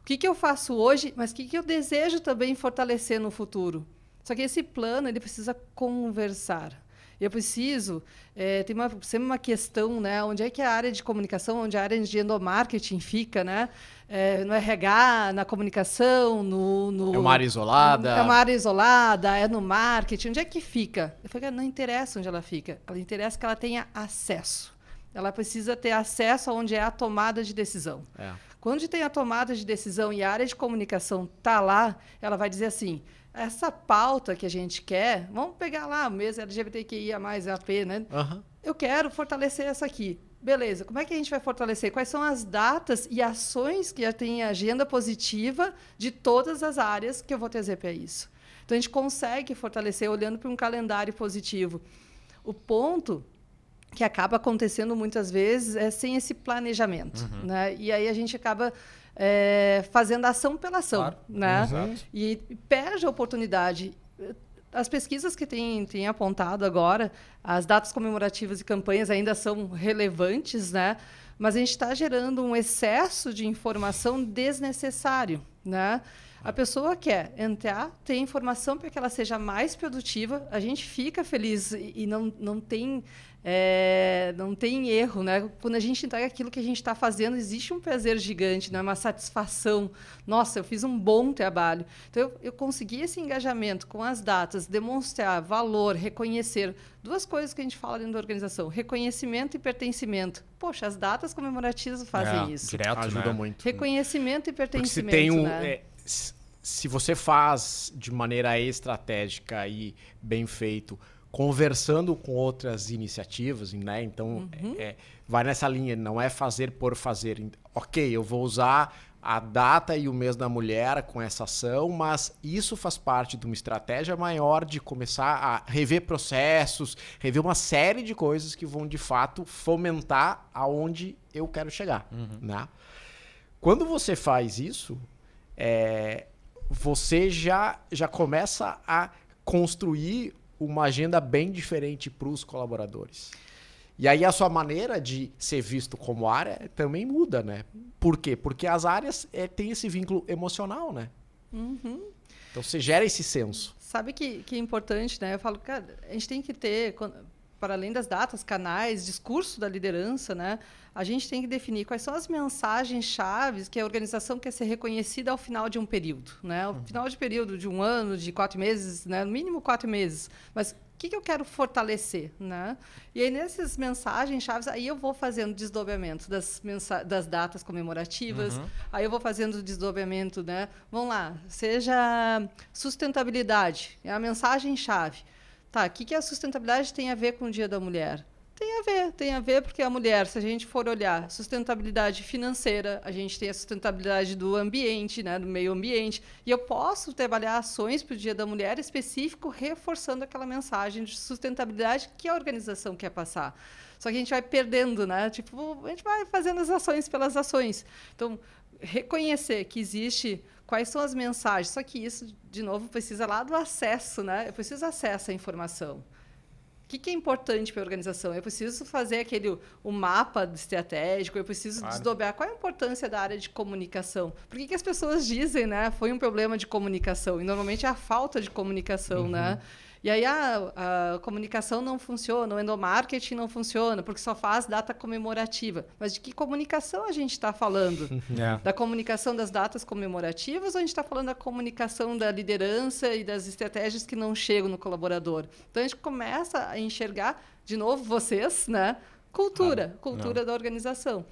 O que, que eu faço hoje, mas o que, que eu desejo também fortalecer no futuro. Só que esse plano ele precisa conversar. Eu preciso. É, tem uma, sempre uma questão, né? Onde é que a área de comunicação, onde a área de endomarketing fica, né? É, no RH, na comunicação, no, no, É uma área isolada. É uma área isolada, é no marketing. Onde é que fica? Eu falei, não interessa onde ela fica. Ela interessa que ela tenha acesso. Ela precisa ter acesso aonde é a tomada de decisão. É. Quando tem a tomada de decisão e a área de comunicação está lá, ela vai dizer assim: essa pauta que a gente quer, vamos pegar lá o mês LGBTQIA, AP, né? Uhum. Eu quero fortalecer essa aqui. Beleza, como é que a gente vai fortalecer? Quais são as datas e ações que já tem agenda positiva de todas as áreas que eu vou trazer para isso? Então, a gente consegue fortalecer olhando para um calendário positivo. O ponto que acaba acontecendo muitas vezes é sem esse planejamento. Uhum. Né? E aí a gente acaba é, fazendo ação pela ação, claro. né? Exato. E perde a oportunidade. As pesquisas que têm tem apontado agora, as datas comemorativas e campanhas ainda são relevantes, né? Mas a gente está gerando um excesso de informação desnecessário, né? A pessoa quer entrar, ter informação para que ela seja mais produtiva, a gente fica feliz e, e não, não tem é, não tem erro, né? Quando a gente entrega aquilo que a gente está fazendo, existe um prazer gigante, é uma satisfação. Nossa, eu fiz um bom trabalho. Então, eu, eu consegui esse engajamento com as datas, demonstrar valor, reconhecer. Duas coisas que a gente fala dentro da organização: reconhecimento e pertencimento. Poxa, as datas comemorativas fazem é, isso.
Direto, ajuda né? muito.
Reconhecimento e pertencimento. se tem um. Né? É,
se você faz de maneira estratégica e bem feito conversando com outras iniciativas, né? Então, uhum. é, vai nessa linha, não é fazer por fazer. Ok, eu vou usar a data e o mês da mulher com essa ação, mas isso faz parte de uma estratégia maior de começar a rever processos, rever uma série de coisas que vão de fato fomentar aonde eu quero chegar, uhum. né? Quando você faz isso, é, você já já começa a construir uma agenda bem diferente para os colaboradores. E aí a sua maneira de ser visto como área também muda, né? Por quê? Porque as áreas é, têm esse vínculo emocional, né? Uhum. Então você gera esse senso.
Sabe que, que é importante, né? Eu falo, cara, a gente tem que ter. Quando, para além das datas, canais, discurso da liderança, né? A gente tem que definir quais são as mensagens chaves que a organização quer ser reconhecida ao final de um período, né? Ao uhum. final de período de um ano, de quatro meses, né? No mínimo quatro meses. Mas o que, que eu quero fortalecer, né? E aí nessas mensagens chaves, aí eu vou fazendo desdobramento das, das datas comemorativas. Uhum. Aí eu vou fazendo desdobramento, né? Vamos lá, seja sustentabilidade é a mensagem chave. Tá, o que, que a sustentabilidade tem a ver com o Dia da Mulher? Tem a ver, tem a ver porque a mulher, se a gente for olhar sustentabilidade financeira, a gente tem a sustentabilidade do ambiente, né, do meio ambiente, e eu posso trabalhar ações para o Dia da Mulher específico reforçando aquela mensagem de sustentabilidade que a organização quer passar. Só que a gente vai perdendo, né? Tipo, a gente vai fazendo as ações pelas ações. Então, reconhecer que existe quais são as mensagens. Só que isso, de novo, precisa lá do acesso, né? Eu preciso acesso à informação. O que, que é importante para a organização? Eu preciso fazer aquele o mapa estratégico, eu preciso claro. desdobrar qual é a importância da área de comunicação. Por que, que, as pessoas dizem, né? Foi um problema de comunicação. E normalmente é a falta de comunicação, uhum. né? E aí ah, a comunicação não funciona, o endomarketing não funciona, porque só faz data comemorativa. Mas de que comunicação a gente está falando? <laughs> É. Da comunicação das datas comemorativas ou a gente está falando da comunicação da liderança e das estratégias que não chegam no colaborador? Então a gente começa a enxergar, de novo, vocês, né? Cultura, ah, cultura não. da organização.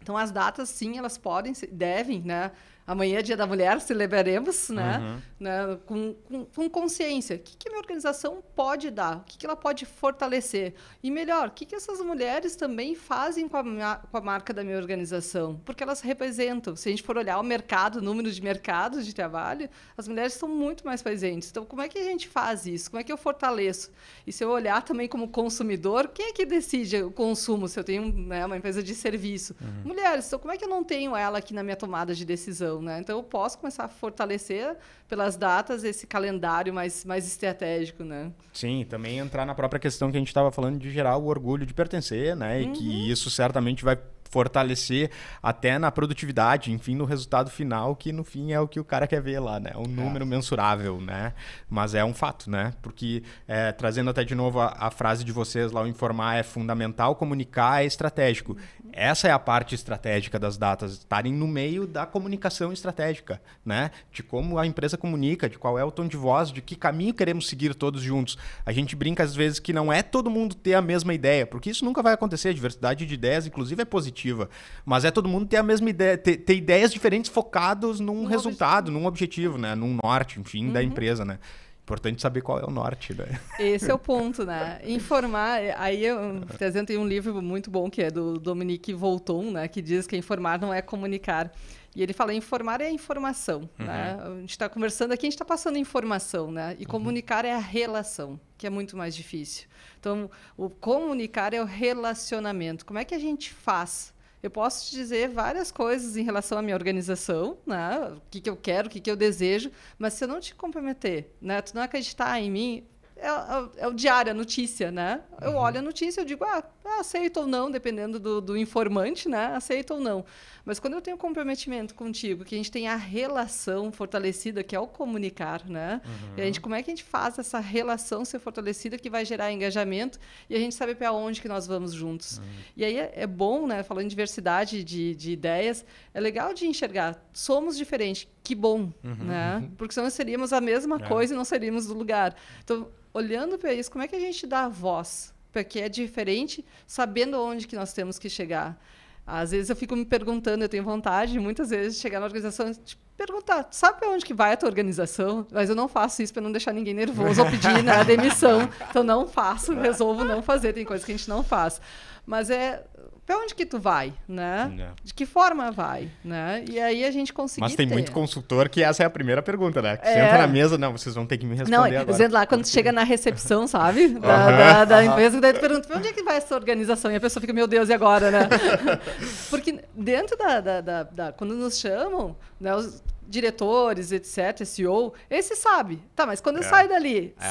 Então as datas, sim, elas podem, devem, né? Amanhã é Dia da Mulher, celebraremos, né? Uhum. né? Com, com, com, consciência. O que, que a minha organização pode dar? O que, que ela pode fortalecer? E melhor, o que, que essas mulheres também fazem com a, com a marca da minha organização? Porque elas representam. Se a gente for olhar o mercado, o número de mercados de trabalho, as mulheres são muito mais presentes. Então, como é que a gente faz isso? Como é que eu fortaleço? E se eu olhar também como consumidor, quem é que decide o consumo? Se eu tenho né, uma empresa de serviço? Uhum. Mulheres. Então, como é que eu não tenho ela aqui na minha tomada de decisão? Então, né? Então eu posso começar a fortalecer pelas datas esse calendário mais, mais estratégico, né?
Sim, também entrar na própria questão que a gente estava falando de gerar o orgulho de pertencer, né? E uhum. que isso certamente vai fortalecer até na produtividade, enfim, no resultado final, que no fim é o que o cara quer ver lá, né? É um é. número é. mensurável, né? Mas é um fato, né? Porque, é, trazendo até de novo a, a, frase de vocês lá, o informar é fundamental, comunicar é estratégico essa é a parte estratégica das datas, estarem no meio da comunicação estratégica, né? De como a empresa comunica, de qual é o tom de voz, de que caminho queremos seguir todos juntos. A gente brinca às vezes que não é todo mundo ter a mesma ideia, porque isso nunca vai acontecer. A diversidade de ideias, inclusive, é positiva. Mas é todo mundo ter a mesma ideia, ter, ter ideias diferentes focadas num um resultado, objetivo. num objetivo, né? Num norte, enfim, uhum. da empresa, né? Importante saber qual é o norte, né?
Esse é o ponto, né? <laughs> Informar. Aí eu apresento um livro muito bom que é do Dominique Volton, né? Que diz que informar não é comunicar. E ele fala, informar é informação, né? uhum. né? A gente está conversando aqui, a gente está passando informação, né? E uhum. comunicar é a relação, que é muito mais difícil. Então, o comunicar é o relacionamento. Como é que a gente faz eu posso te dizer várias coisas em relação à minha organização, né? o que, que eu quero, o que, que eu desejo, mas se eu não te comprometer, né? tu não acreditar em mim, é, é, é, o diário, a notícia, né? Eu uhum. olho a notícia, eu digo, ah, aceito ou não, dependendo do, do, informante, né? Aceito ou não. Mas quando eu tenho comprometimento contigo, que a gente tem a relação fortalecida, que é o comunicar, né? Uhum. a gente, uhum. como é que a gente faz essa relação ser fortalecida que vai gerar engajamento e a gente sabe para onde que nós vamos juntos. Uhum. E aí é, é, bom, né? Falando em diversidade de, de ideias, é legal de enxergar. Somos diferentes que bom, uhum, né? Uhum. Porque senão seríamos a mesma é. coisa e não seríamos do lugar. Então, olhando para isso, como é que a gente dá a voz? Porque é diferente, sabendo onde que nós temos que chegar. Às vezes eu fico me perguntando, eu tenho vontade, muitas vezes, de chegar na organização e perguntar, sabe para onde que vai a tua organização? Mas eu não faço isso para não deixar ninguém nervoso ou pedir né, <laughs> demissão. Então, não faço, resolvo não fazer. Tem coisas que a gente não faz. Mas é para onde que tu vai, né? É. De que forma vai, né? E aí a gente conseguiu. Mas tem ter. muito
consultor que essa é a primeira pergunta, né? Que é. Senta na mesa, não, vocês vão ter que me responder não, agora. Dizendo
lá quando chega na recepção, sabe, <laughs> da, uhum. da, da empresa, daí tu pergunta para onde é que vai essa organização e a pessoa fica meu Deus e agora, né? <laughs> Porque dentro da, da, da, da, quando nos chamam, né? Os, diretores, etc., CEO, esse sabe. Tá, mas quando é. eu saio dali, é. Uhum,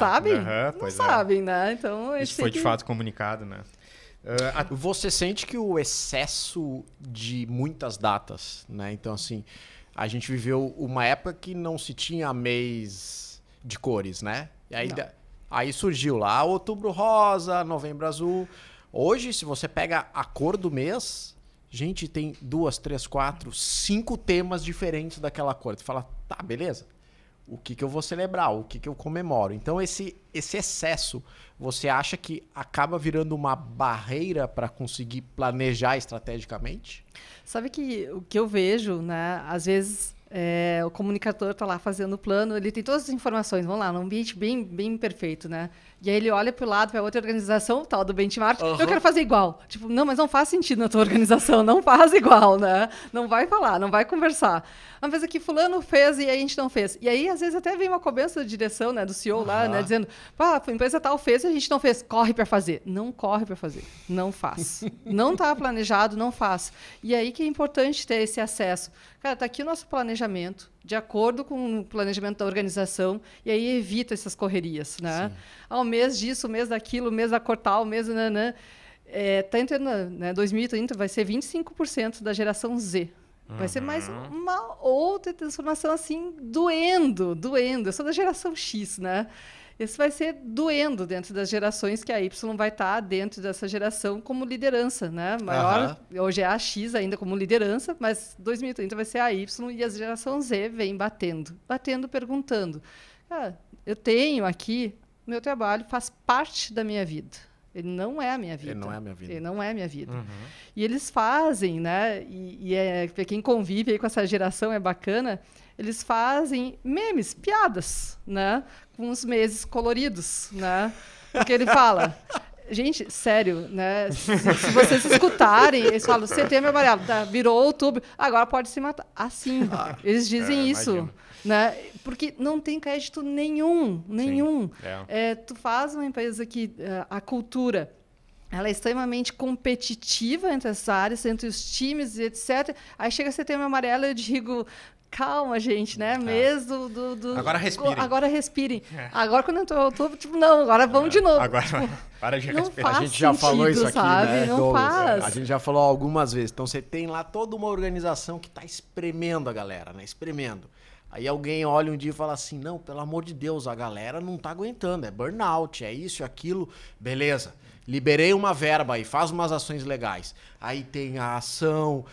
não é. sabem, é. né? Então, Isso foi é que... de fato
comunicado, né? Uh, ah, a... Você sente que o
excesso de muitas datas, né? Então, assim, a gente viveu uma época que não se tinha mês de cores, né? E aí, aí surgiu lá outubro rosa, novembro azul. Hoje, se você pega a cor do mês, gente, tem duas, três, quatro, cinco temas diferentes daquela cor. Tu fala, tá, beleza o que, que eu vou celebrar, o que, que eu comemoro. Então, esse, esse excesso, você acha que acaba virando uma barreira para conseguir planejar estrategicamente?
Sabe que o que eu vejo, né? Às vezes é, o comunicador está lá fazendo o plano, ele tem todas as informações, vamos lá, num ambiente bem, bem perfeito, né? E aí ele olha para o lado, para outra organização, tal, do benchmark, uhum. eu quero fazer igual. Tipo, não, mas não faz sentido na tua organização, não faz igual, né? Não vai falar, não vai conversar. uma ah, vez é aqui fulano fez e a gente não fez. E aí, às vezes, até vem uma cobrança da direção, né, do CEO uhum. lá, né, dizendo, pá, a empresa tal fez e a gente não fez, corre para fazer. Não corre para fazer, não faz. <laughs> não está planejado, não faz. E aí que é importante ter esse acesso. Cara, tá aqui o nosso planejamento, de acordo com o planejamento da organização, e aí evita essas correrias, né? Ao ah, um mês disso, o mês daquilo, o mês da cortar, o mês... Nanã. É, tá entrando, né, 2030 vai ser 25% da geração Z. Vai uhum. ser mais uhum. uma outra transformação assim, doendo, doendo. Eu sou da geração X, né? Isso vai ser doendo dentro das gerações que a Y vai estar tá dentro dessa geração como liderança, né? Maior, uhum. hoje é a X ainda como liderança, mas 2030 vai ser a Y e a geração Z vem batendo, batendo, perguntando. Ah, eu tenho aqui, meu trabalho faz parte da minha vida. Ele não é a minha vida. Ele não é a minha vida. Ele não é a minha vida. Uhum. E eles fazem, né? E, e é, para quem convive com essa geração é bacana. Eles fazem memes, piadas, né? Com os meses coloridos, né? Porque ele fala. Gente, sério, né? Se, se, vocês escutarem, eles falam setembro amarelo, tá, virou outubro, agora pode se matar. Assim, ah, eles dizem é, isso. Imagino né? Porque não tem crédito nenhum, nenhum. é. É, tu faz uma empresa que eh, a cultura ela é extremamente competitiva entre as áreas, entre os times e etc. Aí chega setembro amarelo, eu digo, calma, gente, né? É. Mesmo Mês do, do, Agora respirem. Agora respirem. É. Agora, quando entrou outubro, tipo, não, agora vamos é. de novo. Agora tipo,
<laughs>
para de respirar.
A gente já sentido, falou isso aqui, sabe? né? Não Douglas, faz. A gente
já falou algumas vezes. Então, você tem lá toda uma organização que está espremendo a galera, né? Espremendo. Aí alguém olha um dia e fala assim: não, pelo amor de Deus, a galera não tá aguentando, é burnout, é isso, é aquilo. Beleza, liberei uma verba e faz umas ações legais. Aí tem a ação,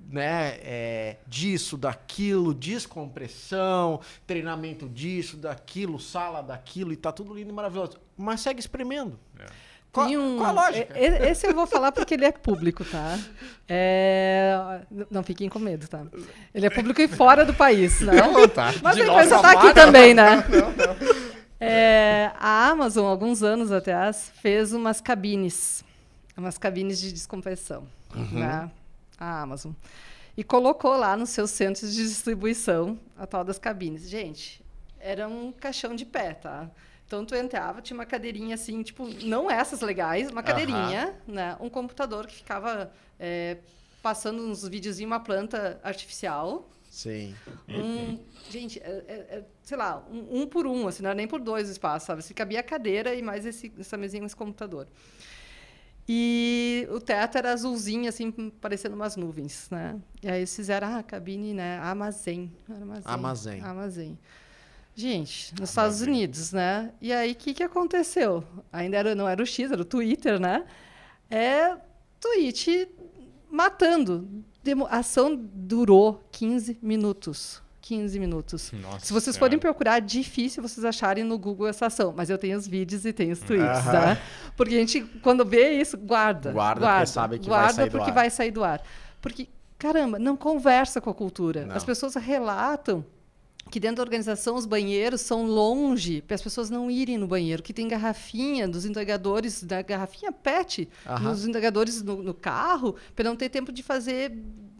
né, é, disso, daquilo, descompressão, treinamento disso, daquilo, sala daquilo, e tá tudo lindo e maravilhoso.
Mas segue espremendo. É. Qual, um... qual, a lógica? Esse eu vou falar porque ele é público, tá? É... Não fiquem com medo, tá? Ele é público e fora do país, né? não? não tá. Mas De a estar tá aqui também, né? Não, não. É, a Amazon, alguns anos atrás, fez umas cabines, umas cabines de descompressão, uhum. né? a Amazon. E colocou lá nos seus centros de distribuição a tal das cabines. Gente, era um caixão de pé, tá? Então tu entrava, tinha uma cadeirinha assim, tipo, não essas legais, uma cadeirinha, né? Um computador que ficava é, passando uns vídeos em uma planta artificial.
Sim. Um,
gente, é, é, é, sei lá, um, um, por um, assim, não era nem por dois o espaço, sabe? Se cabia a cadeira e mais esse, essa mesinha com esse computador. E o teto era azulzinho, assim, parecendo umas nuvens, né? E aí eles fizeram, ah, cabine, né? Armazém. Armazém. Armazém. Armazém. Gente, ah, nos ah, Estados bem. É. Unidos, né? E aí, o que, que aconteceu? Ainda era, não era o X, era o Twitter, né? É tweet matando. A ação durou 15 minutos. 15 minutos. Nossa Se vocês forem procurar, é difícil vocês acharem no Google essa ação. Mas eu tenho os vídeos e tenho os tweets, né? tá? Porque a gente, quando vê isso, guarda. Guarda, guarda porque sabe que guarda vai sair porque do ar. vai sair do ar. Porque, caramba, não conversa com a cultura. Não. As pessoas relatam que dentro da organização os banheiros são longe para as pessoas não irem no banheiro, que tem garrafinha dos entregadores, da garrafinha PET, nos entregadores no, no carro, para não ter tempo de fazer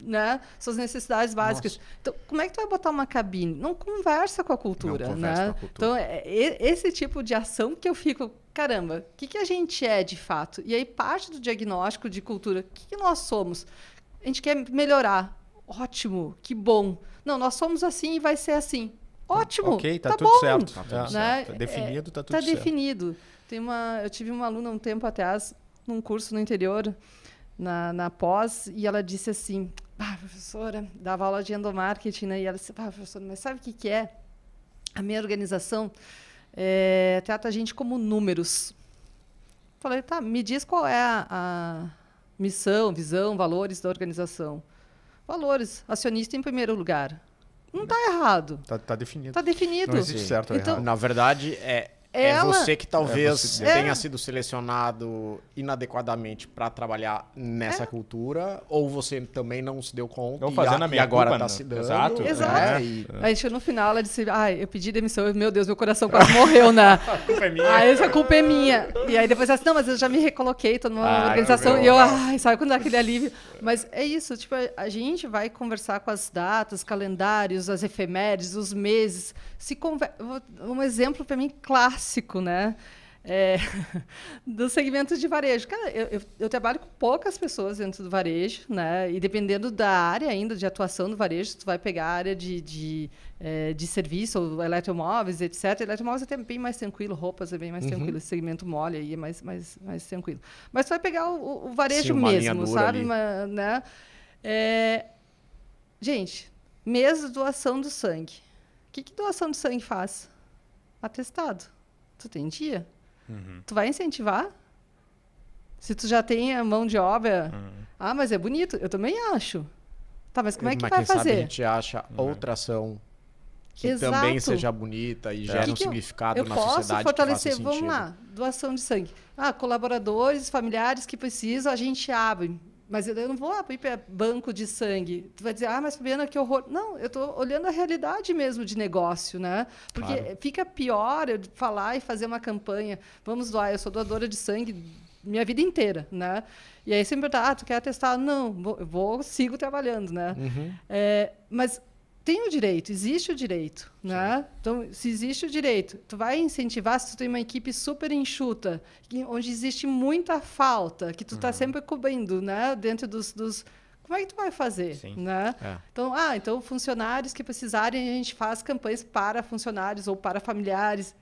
né, suas necessidades básicas. Nossa. Então, como é que tu vai botar uma cabine? Não conversa com a cultura, não conversa né? Com a cultura. Então, é, esse tipo de ação que eu fico, caramba, o que, que a gente é de fato? E aí parte do diagnóstico de cultura, o que, que nós somos? A gente quer melhorar. Ótimo, que bom. Não, nós somos assim e vai ser assim. Ótimo. Ok, tá, tá tudo bom, certo. Tá tudo né? certo. Tá é, definido, tá, tá tudo tá certo. Tá definido. Tem uma, eu tive uma aluna um tempo atrás, num curso no interior, na, na pós, e ela disse assim: ah, professora, dava aula de endomarketing, né? E ela disse: ah, professora, mas sabe o que, que é? A minha organização é, trata a gente como números. Falei, tá, me diz qual é a, a missão, visão, valores da organização. Valores. Acionista em primeiro lugar. Não está errado.
Está tá definido. Está
definido. Não existe certo ou então, errado.
Na verdade, é, ela... É, é você que talvez é você. tenha é. sido selecionado inadequadamente para trabalhar nessa é. cultura, ou você também não se deu conta não e, fazendo a, e agora está né? se dando. Exato. É. Exato. É. E... A gente
no final ela disse, "Ah, eu pedi demissão, meu Deus, meu coração quase <laughs> morreu na... a culpa é minha. Ah, essa culpa é minha. E aí depois ela disse, não, mas eu já me recoloquei, tô numa Ah, organização, meu. e eu, ai, sabe quando dá aquele alívio. Mas é isso, tipo, a gente vai conversar com as datas, calendários, as efemérides, os meses, se conver... um exemplo para mim clássico, né? É, <laughs> do segmento de varejo. Cara, eu, eu, eu, trabalho com poucas pessoas dentro do varejo, né? E dependendo da área ainda de atuação do varejo, tu vai pegar a área de, de, é, de serviço, ou eletromóveis, etc. Eletromóveis é até bem mais tranquilo, roupas é bem mais uhum. tranquilo, esse segmento mole aí é mais, mais, mais tranquilo. Mas tu vai pegar o, o varejo Sim, mesmo, sabe? Uma, né? É, gente, mês de doação do sangue que, que doação de sangue faz? Atestado. Tu tem dia? Uhum. Tu vai incentivar? Se tu já tem a mão de obra. Uhum. Ah, mas é bonito. Eu também acho. Tá, mas como é que mas vai fazer? a gente
acha uhum. outra ação que Exato. também seja bonita e é. gere é. um significado eu, eu na posso sociedade. Fortalecer, vamos lá,
doação de sangue. Ah, colaboradores, familiares que precisam, a gente abre. Mas eu não vou ir ah, para banco de sangue. Tu vai dizer, ah, mas Fabiana, que horror. Não, eu estou olhando a realidade mesmo de negócio, né? Porque claro. fica pior eu falar e fazer uma campanha. Vamos doar, eu sou doadora de sangue minha vida inteira, né? E aí sempre pergunta, ah, tu quer testar? Não, vou, vou sigo trabalhando, né? Uhum. É, mas tem o direito, existe o direito, Sim. né? Então, se existe o direito, tu vai incentivar se tu tem uma equipe super enxuta, onde existe muita falta, que tu está uhum. sempre cobrindo, né? Dentro dos, dos, como é que tu vai fazer, Sim. né? É. Então, ah, então funcionários que precisarem, a gente faz campanhas para funcionários ou para familiares.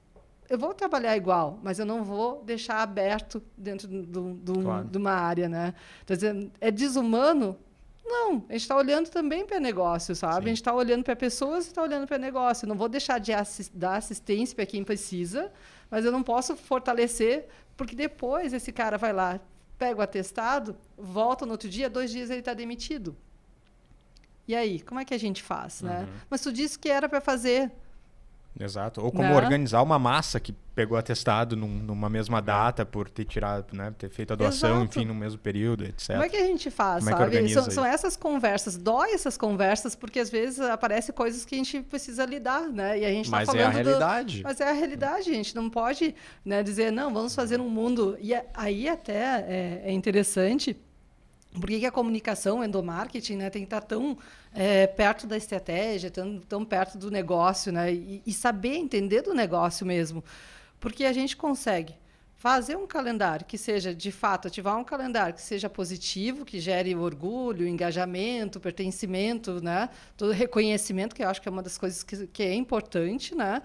Eu vou trabalhar igual, mas eu não vou deixar aberto dentro do, do, claro. de uma área, né? Então, é desumano não, a gente está olhando também para negócio, sabe? Sim. A gente está olhando para pessoas e está olhando para negócio. Não vou deixar de assist dar assistência para quem precisa, mas eu não posso fortalecer, porque depois esse cara vai lá, pega o atestado, volta no outro dia, dois dias ele está demitido. E aí, como é que a gente faz, né? Uhum. Mas tu disse que era para fazer.
Exato. Ou como né? organizar uma massa que pegou atestado num, numa mesma data por ter tirado, né, ter feito a doação, Exato. enfim, no mesmo período, etc. Como é que a gente faz, como é sabe? É são, são, essas
conversas, dói essas conversas, porque às vezes aparecem coisas que a gente precisa lidar, né? E a gente tá Mas tá falando é a realidade. Do... Mas é a realidade, a gente não pode né, dizer, não, vamos fazer um mundo. E é, aí até é, é interessante por que, a comunicação, o endomarketing, né, tem que estar tá tão é, perto da estratégia, tão, tão perto do negócio, né, e, e, saber entender do negócio mesmo. Porque a gente consegue fazer um calendário que seja, de fato, ativar um calendário que seja positivo, que gere orgulho, engajamento, pertencimento, né, todo reconhecimento, que eu acho que é uma das coisas que, que é importante, né,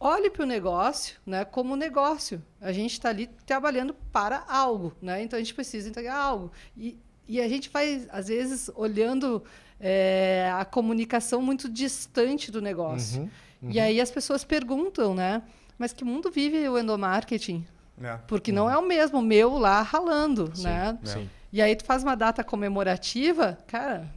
olhe para o negócio né, como negócio. A gente está ali trabalhando para algo, né? então a gente precisa entregar algo. E e a gente faz, às vezes, olhando é, a comunicação muito distante do negócio. Uhum, uhum. E aí as pessoas perguntam, né? Mas que mundo vive o endomarketing? É, Porque uhum. não é o mesmo meu lá ralando, sim, né? Sim. E aí tu faz uma data comemorativa, cara,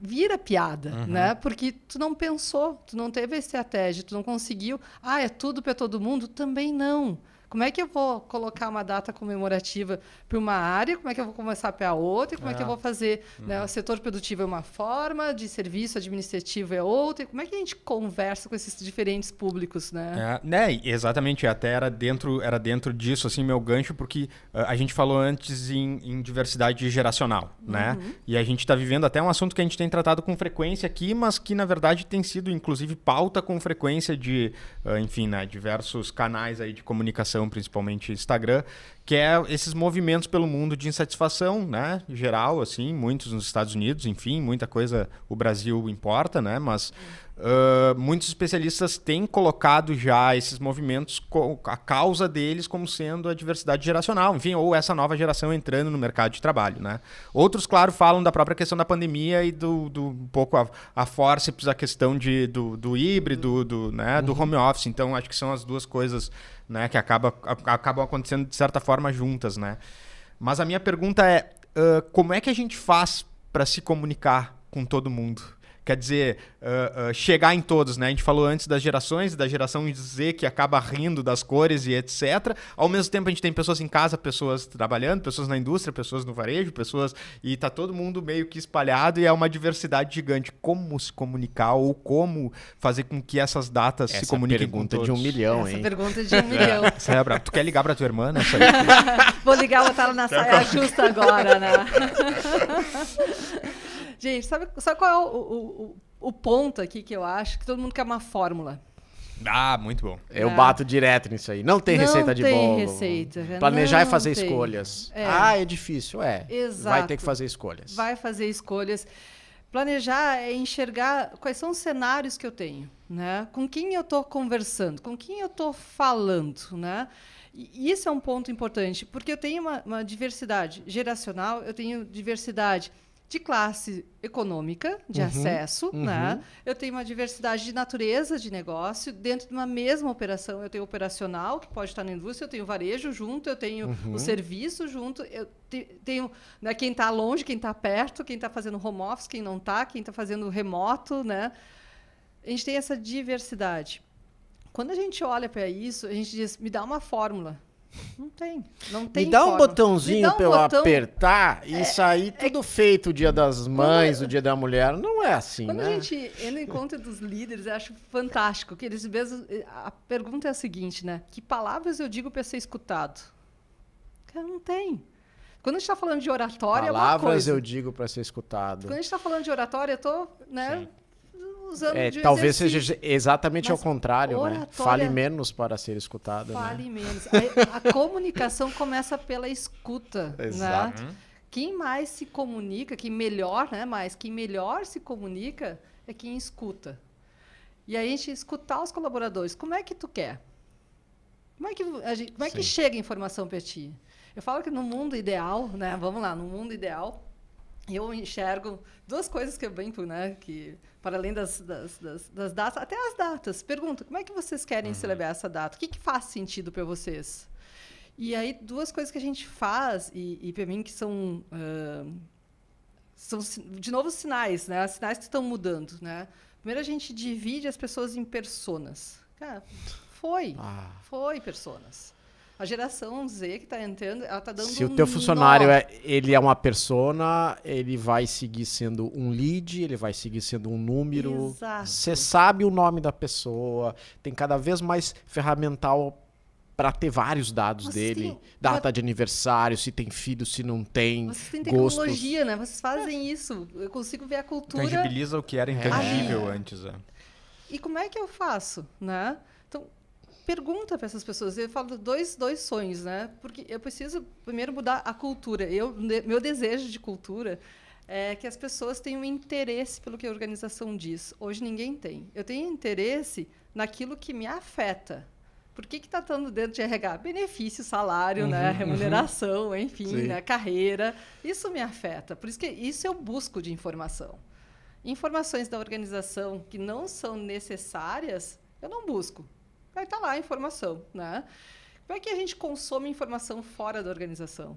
vira piada, uhum. né? Porque tu não pensou, tu não teve a estratégia, tu não conseguiu. Ah, é tudo para todo mundo? Também não. Como é que eu vou colocar uma data comemorativa para uma área? Como é que eu vou começar para outra? Como é. é. que eu ah. vou fazer? Né? Uhum. Né? O setor produtivo é uma forma, de serviço administrativo é outra. Como é que a gente conversa com esses diferentes públicos, né?
É, né? Exatamente. Até era dentro, era dentro disso assim meu gancho, porque ah, a gente falou antes em, em diversidade geracional, né? uhum. né? E a gente está vivendo até um assunto que a gente tem tratado com frequência aqui, mas que na verdade tem sido inclusive pauta com frequência de, ah, enfim, né, diversos canais aí de comunicação comunicação, principalmente Instagram, que é esses movimentos pelo mundo de insatisfação, né? Geral, assim, muitos nos Estados Unidos, enfim, muita coisa o Brasil importa, né? Mas uh, muitos especialistas têm colocado já esses movimentos, a causa deles como sendo a diversidade geracional, enfim, ou essa nova geração entrando no mercado de trabalho, né? Outros, claro, falam da própria questão da pandemia e do, do um pouco a, a forceps, a questão de, do, do híbrido, do, né? do uhum. home office. Então, acho que são as duas coisas né? Que acaba, acabam acontecendo de certa forma juntas, né? Mas a minha pergunta é, uh, como é que a gente faz para se comunicar com todo mundo? quer dizer, uh, uh, chegar em todos, né? A gente falou antes das gerações, da geração Z que acaba rindo das cores e etc. Ao mesmo tempo, a gente tem pessoas em casa, pessoas trabalhando, pessoas na indústria, pessoas no varejo, pessoas. E tá todo mundo meio que espalhado e é uma diversidade gigante. Como se comunicar ou como fazer com que essas datas Essa se comuniquem pergunta com todos? de um milhão, Essa hein? pergunta de um <laughs> é. milhão. Cebra, é tu quer ligar pra tua irmã nessa
<laughs> Vou ligar, botar ela na saia justa agora, né? <laughs> Gente, sabe, sabe qual é o, o, o ponto aqui que eu acho? Que todo mundo quer uma fórmula.
Ah, muito bom. Eu é. bato direto nisso aí. Não tem não receita de é Não tem receita, Receita, Planejar não é fazer tem. escolhas. É. Ah, é difícil, é. Exato. Vai ter que fazer escolhas.
Vai fazer escolhas. Planejar é enxergar quais são os cenários que eu tenho, né? Com quem eu estou conversando, com quem eu estou falando, né? E isso é um ponto importante, porque eu tenho uma, uma diversidade geracional, eu tenho diversidade de classe econômica, de uhum, acesso, uhum. né? Eu tenho uma diversidade de natureza de negócio dentro de uma mesma operação. Eu tenho operacional, que pode estar na indústria, eu tenho varejo junto, eu tenho uhum. o serviço junto, eu te, tenho né, quem está longe, quem está perto, quem está fazendo home office, quem não está, quem está fazendo remoto, né? A gente tem essa diversidade. Quando a gente olha para isso, a gente diz, me dá uma fórmula não tem. Não tem Me dá um botãozinho dá um pra eu apertar
e é, sair é tudo é... feito o dia das mães, o dia da mulher. Não é assim, Quando né? Quando a gente
entra no encontro dos líderes, eu acho fantástico que eles mesmo... Eh, a pergunta é a seguinte, né? Que palavras eu digo para ser escutado? não tem. Quando a gente está falando de oratória, Palavras é uma coisa. eu
digo para ser escutado. Quando a gente
está falando de oratória, eu tô, né? Sim uns anos é, de Talvez exercício. seja exatamente Mas ao contrário, né? Fale menos
para ser escutado. Né? Fale
né? menos. A, a <laughs> comunicação começa pela escuta, né? Exato. né? Quem mais se comunica, quem melhor, né? Mas quem melhor se comunica é quem escuta. E aí a gente escutar os colaboradores. Como é que tu quer? Como é que, gente, como é que chega a informação para ti? Eu falo que no mundo ideal, né? Vamos lá, no mundo ideal, eu enxergo duas coisas que eu brinco, né? Que para além das, das, das, das datas, até as datas. pergunta: como é que vocês querem uhum. celebrar essa data? O que, que faz sentido para vocês? E aí, duas coisas que a gente faz, e, e para mim que são, uh, são, de novo, sinais, né? Sinais que estão mudando, né? Primeiro, a gente divide as pessoas em personas. Cara, foi. Ah. Foi personas. A geração Z que está entrando, ela está dando Se um o teu funcionário nó. é,
ele é uma persona, ele vai seguir sendo um lead, ele vai seguir sendo um número. Você sabe o nome da pessoa, tem cada vez mais ferramental para ter vários dados dele, data de aniversário, se tem filho, se não tem, Vocês têm tecnologia,
né? Vocês fazem é. isso. Eu consigo ver a cultura. Tangibiliza o que
era é. intangível é. antes. É.
E como é que eu faço, né? Então, pergunta para essas pessoas. Eu falo dois, dois sonhos, né? Porque eu preciso primeiro mudar a cultura. Eu, meu desejo de cultura é que as pessoas tenham interesse pelo que a organização diz. Hoje ninguém tem. Eu tenho interesse naquilo que me afeta. Por que está dando dentro de RH? Benefício, salário, né? uhum, né? remuneração, uhum. enfim, né? carreira. Isso me afeta. Por isso que isso eu busco de informação. Informações da organização que não são necessárias, eu não busco. Aí tá lá a informação, né? Como é que a gente consome informação fora da organização?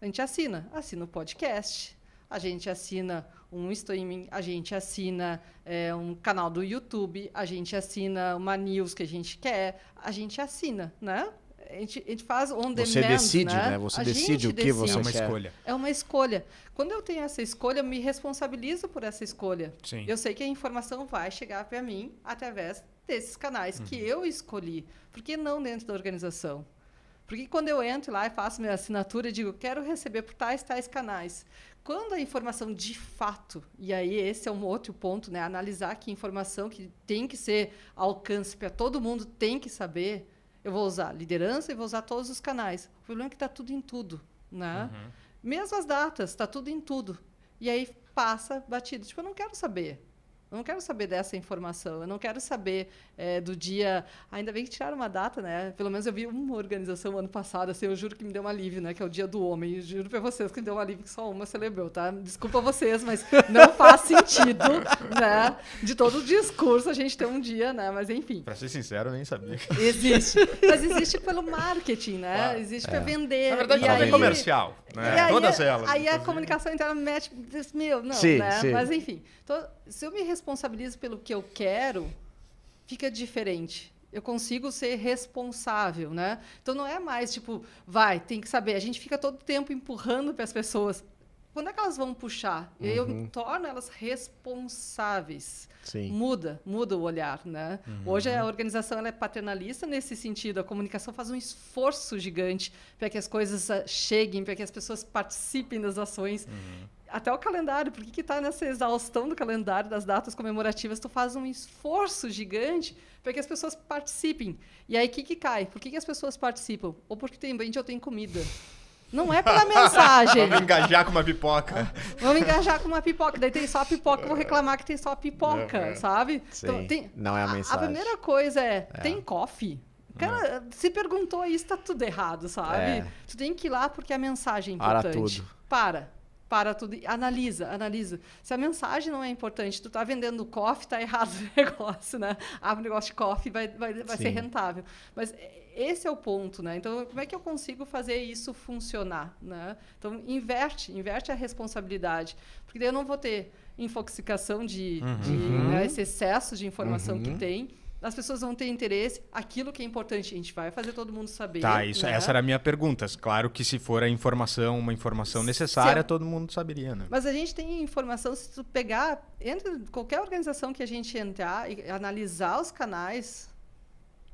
A gente assina, assina o podcast, a gente assina um streaming, a gente assina é, um canal do YouTube, a gente assina uma news que a gente quer, a gente assina, né? A gente, a gente faz on demand, Você decide, né? né? Você a decide o que decide. você quer. É uma quer. escolha. É uma escolha. Quando eu tenho essa escolha, eu me responsabilizo por essa escolha. Sim. Eu sei que a informação vai chegar para mim através desses canais uhum. que eu escolhi. Por que não dentro da organização? Porque quando eu entro lá e faço minha assinatura, e digo, quero receber por tais tais canais. Quando a informação de fato, e aí esse é um outro ponto, né? Analisar que informação que tem que ser alcance para todo mundo tem que saber, eu vou usar liderança e vou usar todos os canais. O problema é que está tudo em tudo, né? Uhum. Mesmo as datas, está tudo em tudo. E aí passa batido. Tipo, eu não quero saber. Eu não quero saber dessa informação. Eu não quero saber é, do dia. Ainda bem que tiraram uma data, né? Pelo menos eu vi uma organização ano passado, assim, eu juro que me deu um alívio, né? Que é o Dia do Homem. Eu juro para vocês que me deu um alívio que só uma celebrou, tá? Desculpa vocês, mas não <laughs> faz sentido, né? De todo o discurso a gente ter um dia, né? Mas enfim.
Para ser sincero, eu nem sabia. Existe.
Mas existe pelo marketing, né? Claro. Ah, existe é. para vender. Na verdade, também aí... comercial, né? Aí, Todas elas. Aí a comunicação interna mete. Meu, não, sim, né? Sim. Mas enfim. Tô... Se eu me responsabilizo pelo que eu quero, fica diferente. Eu consigo ser responsável, né? Então não é mais tipo, vai, tem que saber. A gente fica todo tempo empurrando para as pessoas. Quando é que elas vão puxar? Uhum. Eu me torno elas responsáveis. Sim. Muda, muda o olhar, né? Uhum. Hoje a organização é paternalista nesse sentido. A comunicação faz um esforço gigante para que as coisas ah, cheguem, para que as pessoas participem das ações. Uhum até o calendário, por que está nessa exaustão do calendário, das datas comemorativas? Tu faz um esforço gigante para que as pessoas participem. E aí, o que que cai? Por que que as pessoas participam? Ou porque tem brinde ou tem comida. Não é pela <laughs> mensagem. Vamos engajar
com uma pipoca. Vamos
engajar com uma pipoca. Daí tem só a pipoca, vou reclamar que tem só a pipoca, é, é. sabe? Sim, então, tem...
não é a
mensagem. A, primeira
coisa é, é. tem coffee? Cara, é. se perguntou isso, tá tudo errado, sabe? É. Tu tem que ir lá porque a mensagem é importante. Para tudo. Para para tudo. Analisa, analisa. Se a mensagem não é importante, tu tá vendendo coffee, tá errado o <laughs> negócio, né? Abre um negócio de coffee, vai, vai, vai ser rentável. Mas esse é o ponto, né? Então, como é que eu consigo fazer isso funcionar, né? Então, inverte, inverte a responsabilidade. Porque daí eu não vou ter infoxicação de, uhum. de né, esse excesso de informação uhum. que tem as pessoas vão ter interesse, aquilo que é importante a gente vai fazer todo mundo saber. Tá, isso, né? essa era a
minha pergunta. Claro que se for a informação, uma informação necessária, é todo mundo saberia, né?
Mas a gente tem informação, se tu pegar, entre qualquer organização que a gente entrar e analisar os canais.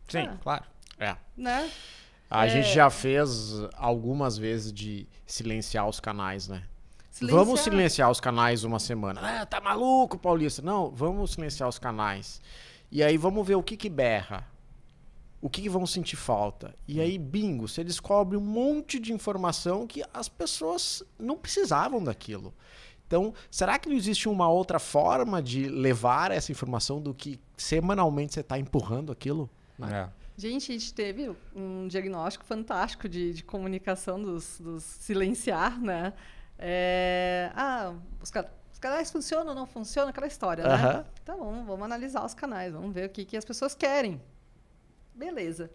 Sim, ah,
claro. É. Né? A é... gente já fez algumas vezes de silenciar os canais, né? Silenciar. Vamos silenciar os canais uma semana. Ah, tá maluco, Paulista? Não, vamos silenciar os canais. E aí vamos ver o que que berra. O que, que vão sentir falta? E aí, bingo, você descobre um monte de informação que as pessoas não precisavam daquilo. Então, será que não existe uma outra forma de levar essa informação do que semanalmente você está empurrando aquilo? Né?
É. Gente, a gente teve um diagnóstico fantástico de, de comunicação dos, dos silenciar, né? É, ah, os, os canais funcionam ou não funcionam? Aquela história, né? Uhum. Então, tá vamos, vamos analisar os canais, vamos ver o que, que as pessoas querem. Beleza.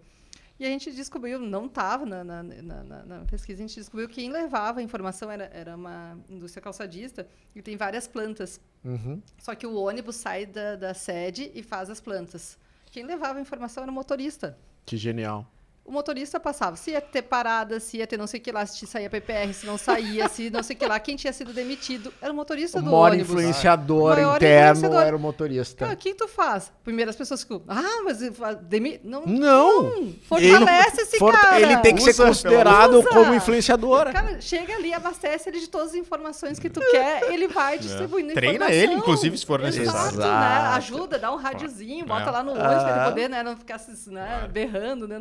E a gente descobriu, não estava na, na, na, na, pesquisa, a gente descobriu que quem levava a informação era, era uma indústria calçadista e tem várias plantas. Uhum. Só que o ônibus sai da, da sede e faz as plantas. Quem levava a informação era o motorista.
Que genial
o motorista passava se ia ter parada, se ia ter não sei o que lá, se saía PPR, se não saía, se não sei o que lá, quem tinha sido demitido. Era o motorista o do maior ônibus. Influenciador o maior interno influenciador. era o
motorista. o
que tu faz? Primeiro as pessoas ficam, ah, mas demi... não, não. não Fortalece ele, esse for... cara. Ele tem que usa, ser considerado como influenciador. Cara, chega ali, abastece ele de todas as informações que tu quer, ele vai <laughs> é. distribuindo é. Treina informação. ele, inclusive, se for necessário. Né, Exato, né? Ajuda, dá um rádiozinho, é. bota lá no ônibus ah. pra ele ah. poder né, não ficar né, berrando, né?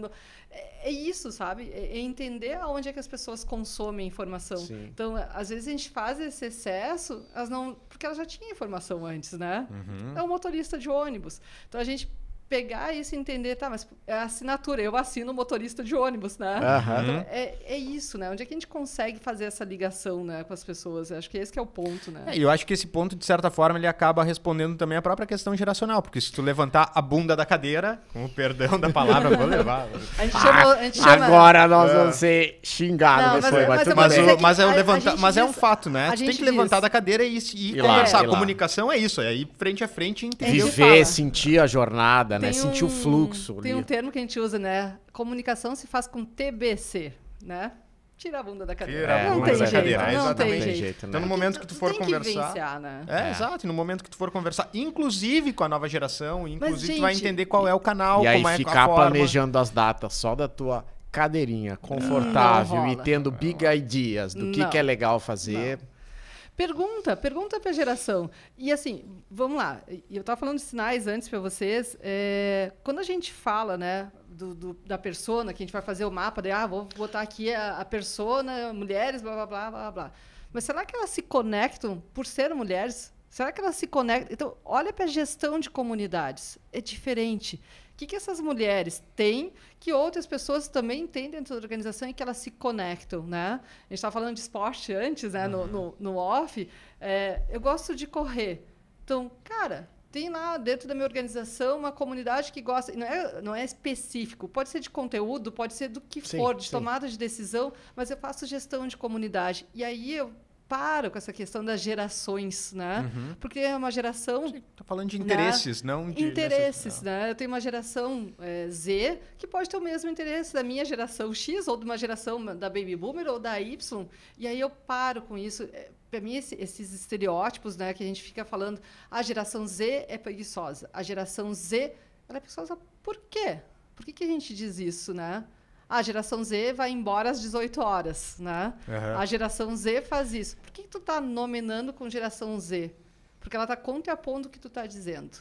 É, é isso, sabe? É, é entender aonde é que as pessoas consomem informação. Sim. Então, às vezes a gente faz esse excesso, elas não, porque elas já tinham informação antes, né? Uhum. É um motorista de ônibus. Então a gente pegar isso e entender, tá, mas é assinatura, eu assino motorista de ônibus, né? Uhum. Então, é, é isso, né? Onde é que a gente consegue fazer essa ligação né, com as pessoas? Eu acho que esse que é o ponto, né? É, eu
acho que esse ponto, de certa forma, ele acaba respondendo também a própria questão geracional, porque se tu levantar a bunda da cadeira, com o perdão da palavra, vou <laughs> levar. a gente chama, a gente chama... Agora nós é. vamos ser xingados, mas, mas, é, é um é mas é um fato, né? Tu tem que levantar da cadeira e, e, e conversar. Lá, e a lá. comunicação é isso, é ir frente a frente e entender. Viver, sentir a jornada,
né? Sentir o fluxo. Tem ali. um
termo que a gente usa, né? Comunicação se faz com TBC, né? Tirar a bunda da cadeira. não, tem jeito. Cadeira, não tem jeito. Né? Né?
Então, no momento que tu for tem conversar. Que né? É, é, exato. E no momento que tu for conversar, inclusive com a nova geração, inclusive Mas, gente, tu vai entender qual é o canal, e aí como é ficar planejando
as datas só da tua cadeirinha confortável e tendo big ideas do que, que é legal fazer. Não.
Pergunta, pergunta para a geração. E assim, vamos lá. Eu estava falando de sinais antes para vocês. É, quando a gente fala, né, do, do, da persona, que a gente vai fazer o mapa, de, ah, vou botar aqui a, a persona, mulheres, blá, blá, blá, blá, blá. Mas será que elas se conectam por ser mulheres? Será que elas se conectam? Então, olha para a gestão de comunidades. É diferente que, que essas mulheres têm que outras pessoas também têm dentro da organização e que elas se conectam, né? A gente estava falando de esporte antes, né? No, uhum. no, no off. É, eu gosto de correr. Então, cara, tem lá dentro da minha organização uma comunidade que gosta. Não é, não é específico, pode ser de conteúdo, pode ser do que sim, for, de sim. tomada de decisão, mas eu faço gestão de comunidade. E aí eu paro com essa questão das gerações, né? Uhum. Porque é uma geração. Está falando de né? interesses, né? não de. Interesses, né? Eu tenho uma geração é, Z que pode ter o mesmo interesse da minha geração X ou de uma geração da Baby Boomer ou da Y. E aí eu paro com isso. É, para mim, esse, esses estereótipos né, que a gente fica falando, ah, a geração Z é preguiçosa, a geração Z ela é preguiçosa por quê? Por que, que a gente diz isso, né? Ah, a geração Z vai embora às 18 horas, né? Uhum. A geração Z faz isso. Por que, que tu está nominando com geração Z? Porque ela está contrapondo o que tu está dizendo.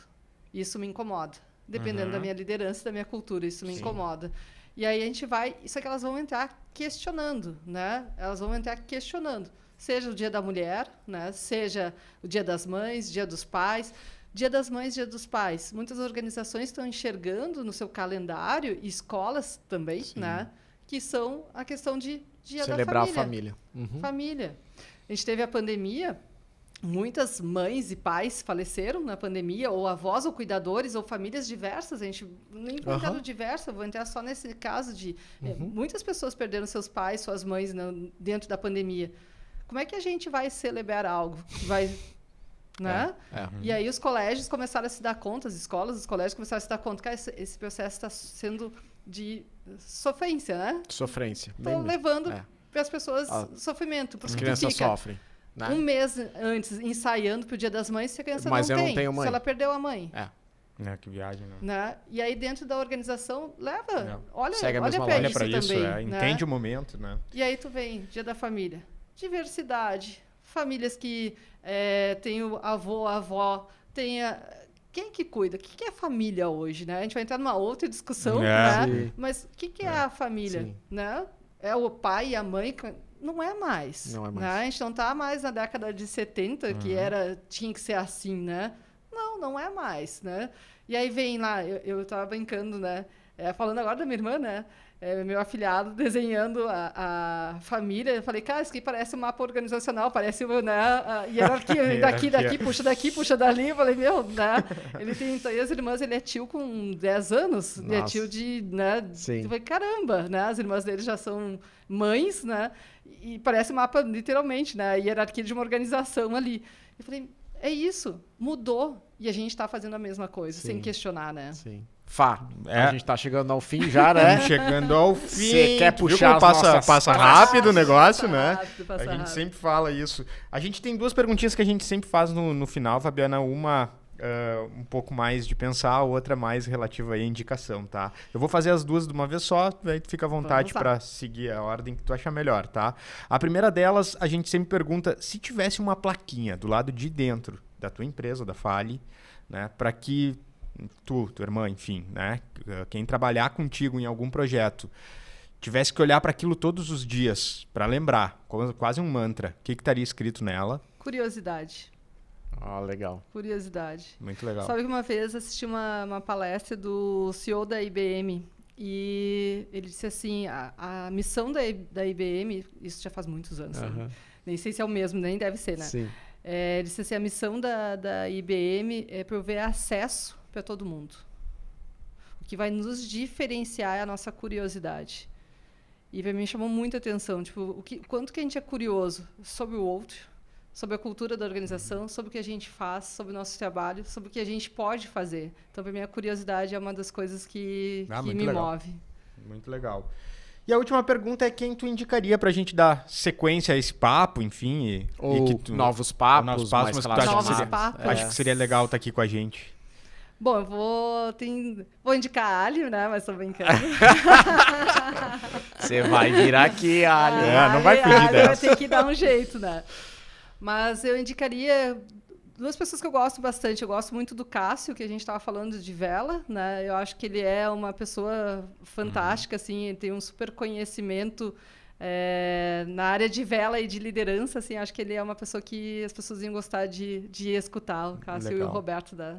Isso me incomoda. Dependendo uhum. da minha liderança, da minha cultura, isso me Sim. incomoda. E aí a gente vai, isso é que elas vão entrar questionando, né? Elas vão entrar questionando, seja o Dia da Mulher, né? Seja o Dia das Mães, Dia dos Pais, Dia das Mães, Dia dos Pais. Muitas organizações estão enxergando no seu calendário, e escolas também, Sim. né? Que são a questão de Dia Celebrar da Família. Celebrar a família. Uhum. Família. A gente teve a pandemia, muitas mães e pais faleceram na pandemia, ou avós, ou cuidadores, ou famílias diversas. A gente nem contando uhum. diversa, vou entrar só nesse caso de eh, uhum. é, muitas pessoas perderam seus pais, suas mães dentro da pandemia. Como é que a gente vai celebrar algo? Vai né? É, é. E aí os colégios começaram a se dar conta, as escolas, os colégios começaram a se dar conta que esse, esse processo está sendo de sofrência, né? Sofrência. Estão levando é. para as pessoas sofrimento. As crianças sofrem. Né? Um mês antes, ensaiando para o Dia das Mães, se a criança Mas não eu tem. Não tenho mãe. Se ela perdeu a mãe.
É. Né? Que viagem, né?
né? E aí dentro da organização, leva. É. Olha, Segue a olha para isso, isso também, é. Né? Entende né? o
momento, né?
E aí tu vem, Dia da Família. Diversidade Famílias que é, têm o avô, a avó, tem a... Quem é que cuida? O que, que é família hoje, né? A gente vai entrar numa outra discussão, é. né? Mas o que, que é, é, a família, Sim. né? É o pai e a mãe não é mais. Não é né? mais. Né? A gente não está mais na década de 70, uhum. que era, tinha que ser assim, né? Não, não é mais, né? E aí vem lá, eu, estava brincando, né? É, falando agora da minha irmã, né? é, meu afilhado desenhando a, a, família. Eu falei, cara, isso aqui parece um mapa organizacional, parece né, a <laughs> hierarquia, daqui, daqui, puxa daqui, puxa dali. Eu falei, meu, né? Ele tem três então, irmãs, ele é tio com 10 anos, né, Nossa. ele é tio de, né? Sim. Eu falei, caramba, né? As irmãs dele já são mães, né? E parece um mapa, literalmente, né? A hierarquia de uma organização ali. Eu falei, é isso, mudou. E a gente está fazendo a mesma coisa, Sim. sem questionar, né? Sim.
Fá, é. Então a gente tá chegando ao fim já, né? Estamos chegando ao fim. Você quer puxar passa, nossas... passa rápido o
negócio, né? a gente rápido. sempre fala isso. A gente tem duas perguntinhas que a gente sempre faz no, no final, Fabiana. Uma uh, um pouco mais de pensar, a outra mais relativa à indicação, tá? Eu vou fazer as duas de uma vez só, daí tu fica à vontade para seguir a ordem que tu achar melhor, tá? A primeira delas, a gente sempre pergunta se tivesse uma plaquinha do lado de dentro da tua empresa, da Fale, né, para que tu, tua irmã, enfim, né? Eh, quem trabalhar contigo em algum projeto tivesse que olhar para aquilo todos os dias para lembrar, quase um mantra, o que, que estaria escrito nela?
Curiosidade. Ah, legal. Curiosidade. Muito legal. Sabe que uma vez assisti uma, uma palestra do CEO da IBM e ele disse assim: a, a missão da, da IBM, isso já faz muitos anos, uhum. né? nem sei se é o mesmo, nem deve ser, né? Sim. É, ele disse assim: a missão da, da IBM é prover acesso para todo mundo. O que vai nos diferenciar é a nossa curiosidade. E para mim chamou muita atenção, tipo, o que, quanto que a gente é curioso sobre o outro, sobre a cultura da organização, uhum. sobre o que a gente faz, sobre o nosso trabalho, sobre o que a gente pode fazer. Então, para mim, a curiosidade é uma das coisas que, ah, que me legal. move. Muito legal. E a última pergunta é quem
tu indicaria para a gente dar sequência a esse papo, enfim. E, ou e tu, novos papos. Novos papos, mas que tu acha que seria, acho que seria legal estar tá aqui com a gente.
Bom, eu vou, tem, vou indicar alho, né? Mas tô brincando. <laughs> Você vai virar aqui, alho. Ah, não vai pedir alho, dessa. Vai ter que dar um jeito, né? Mas eu indicaria duas pessoas que eu gosto bastante. Eu gosto muito do Cássio, que a gente estava falando de vela, né? Eu acho que ele é uma pessoa fantástica, uhum. assim, ele tem um super conhecimento é, na área de vela e de liderança, assim, acho que ele é uma pessoa que as pessoas iam gostar de, de escutar, o Cássio Legal. e o Roberto da,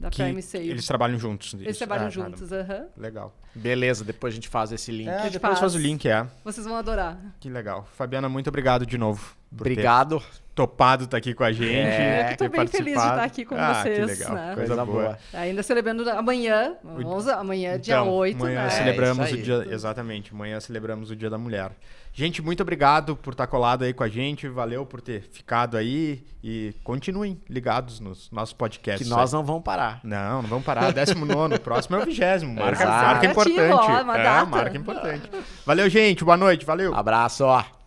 da que Prime Eles trabalham juntos. Eles, eles trabalham ah, juntos, aham. Uhum.
Legal. Beleza, depois a gente faz esse link. É, depois faz. faz o link, é.
Vocês vão adorar.
Que legal. Fabiana, muito obrigado de novo. Obrigado. Topado tá aqui com a gente. É, eu tô bem participado. feliz de estar tá aqui com ah, vocês. Que legal. Né? Coisa, Coisa boa. boa.
Ainda celebrando amanhã, vamos, amanhã, então, dia 8. Amanhã né? É, celebramos é, o dia.
Exatamente, amanhã celebramos o Dia da Mulher. Gente, muito obrigado por estar tá colado aí com a gente. Valeu por ter ficado aí. E continuem ligados nos nossos podcasts. Que nós aí. não vamos parar. Não, não vamos parar. 19, <laughs> próximo é o vigésimo. Marca, marca importante. Ó, é, marca importante. Valeu, gente. Boa noite. Valeu. Abraço. Ó.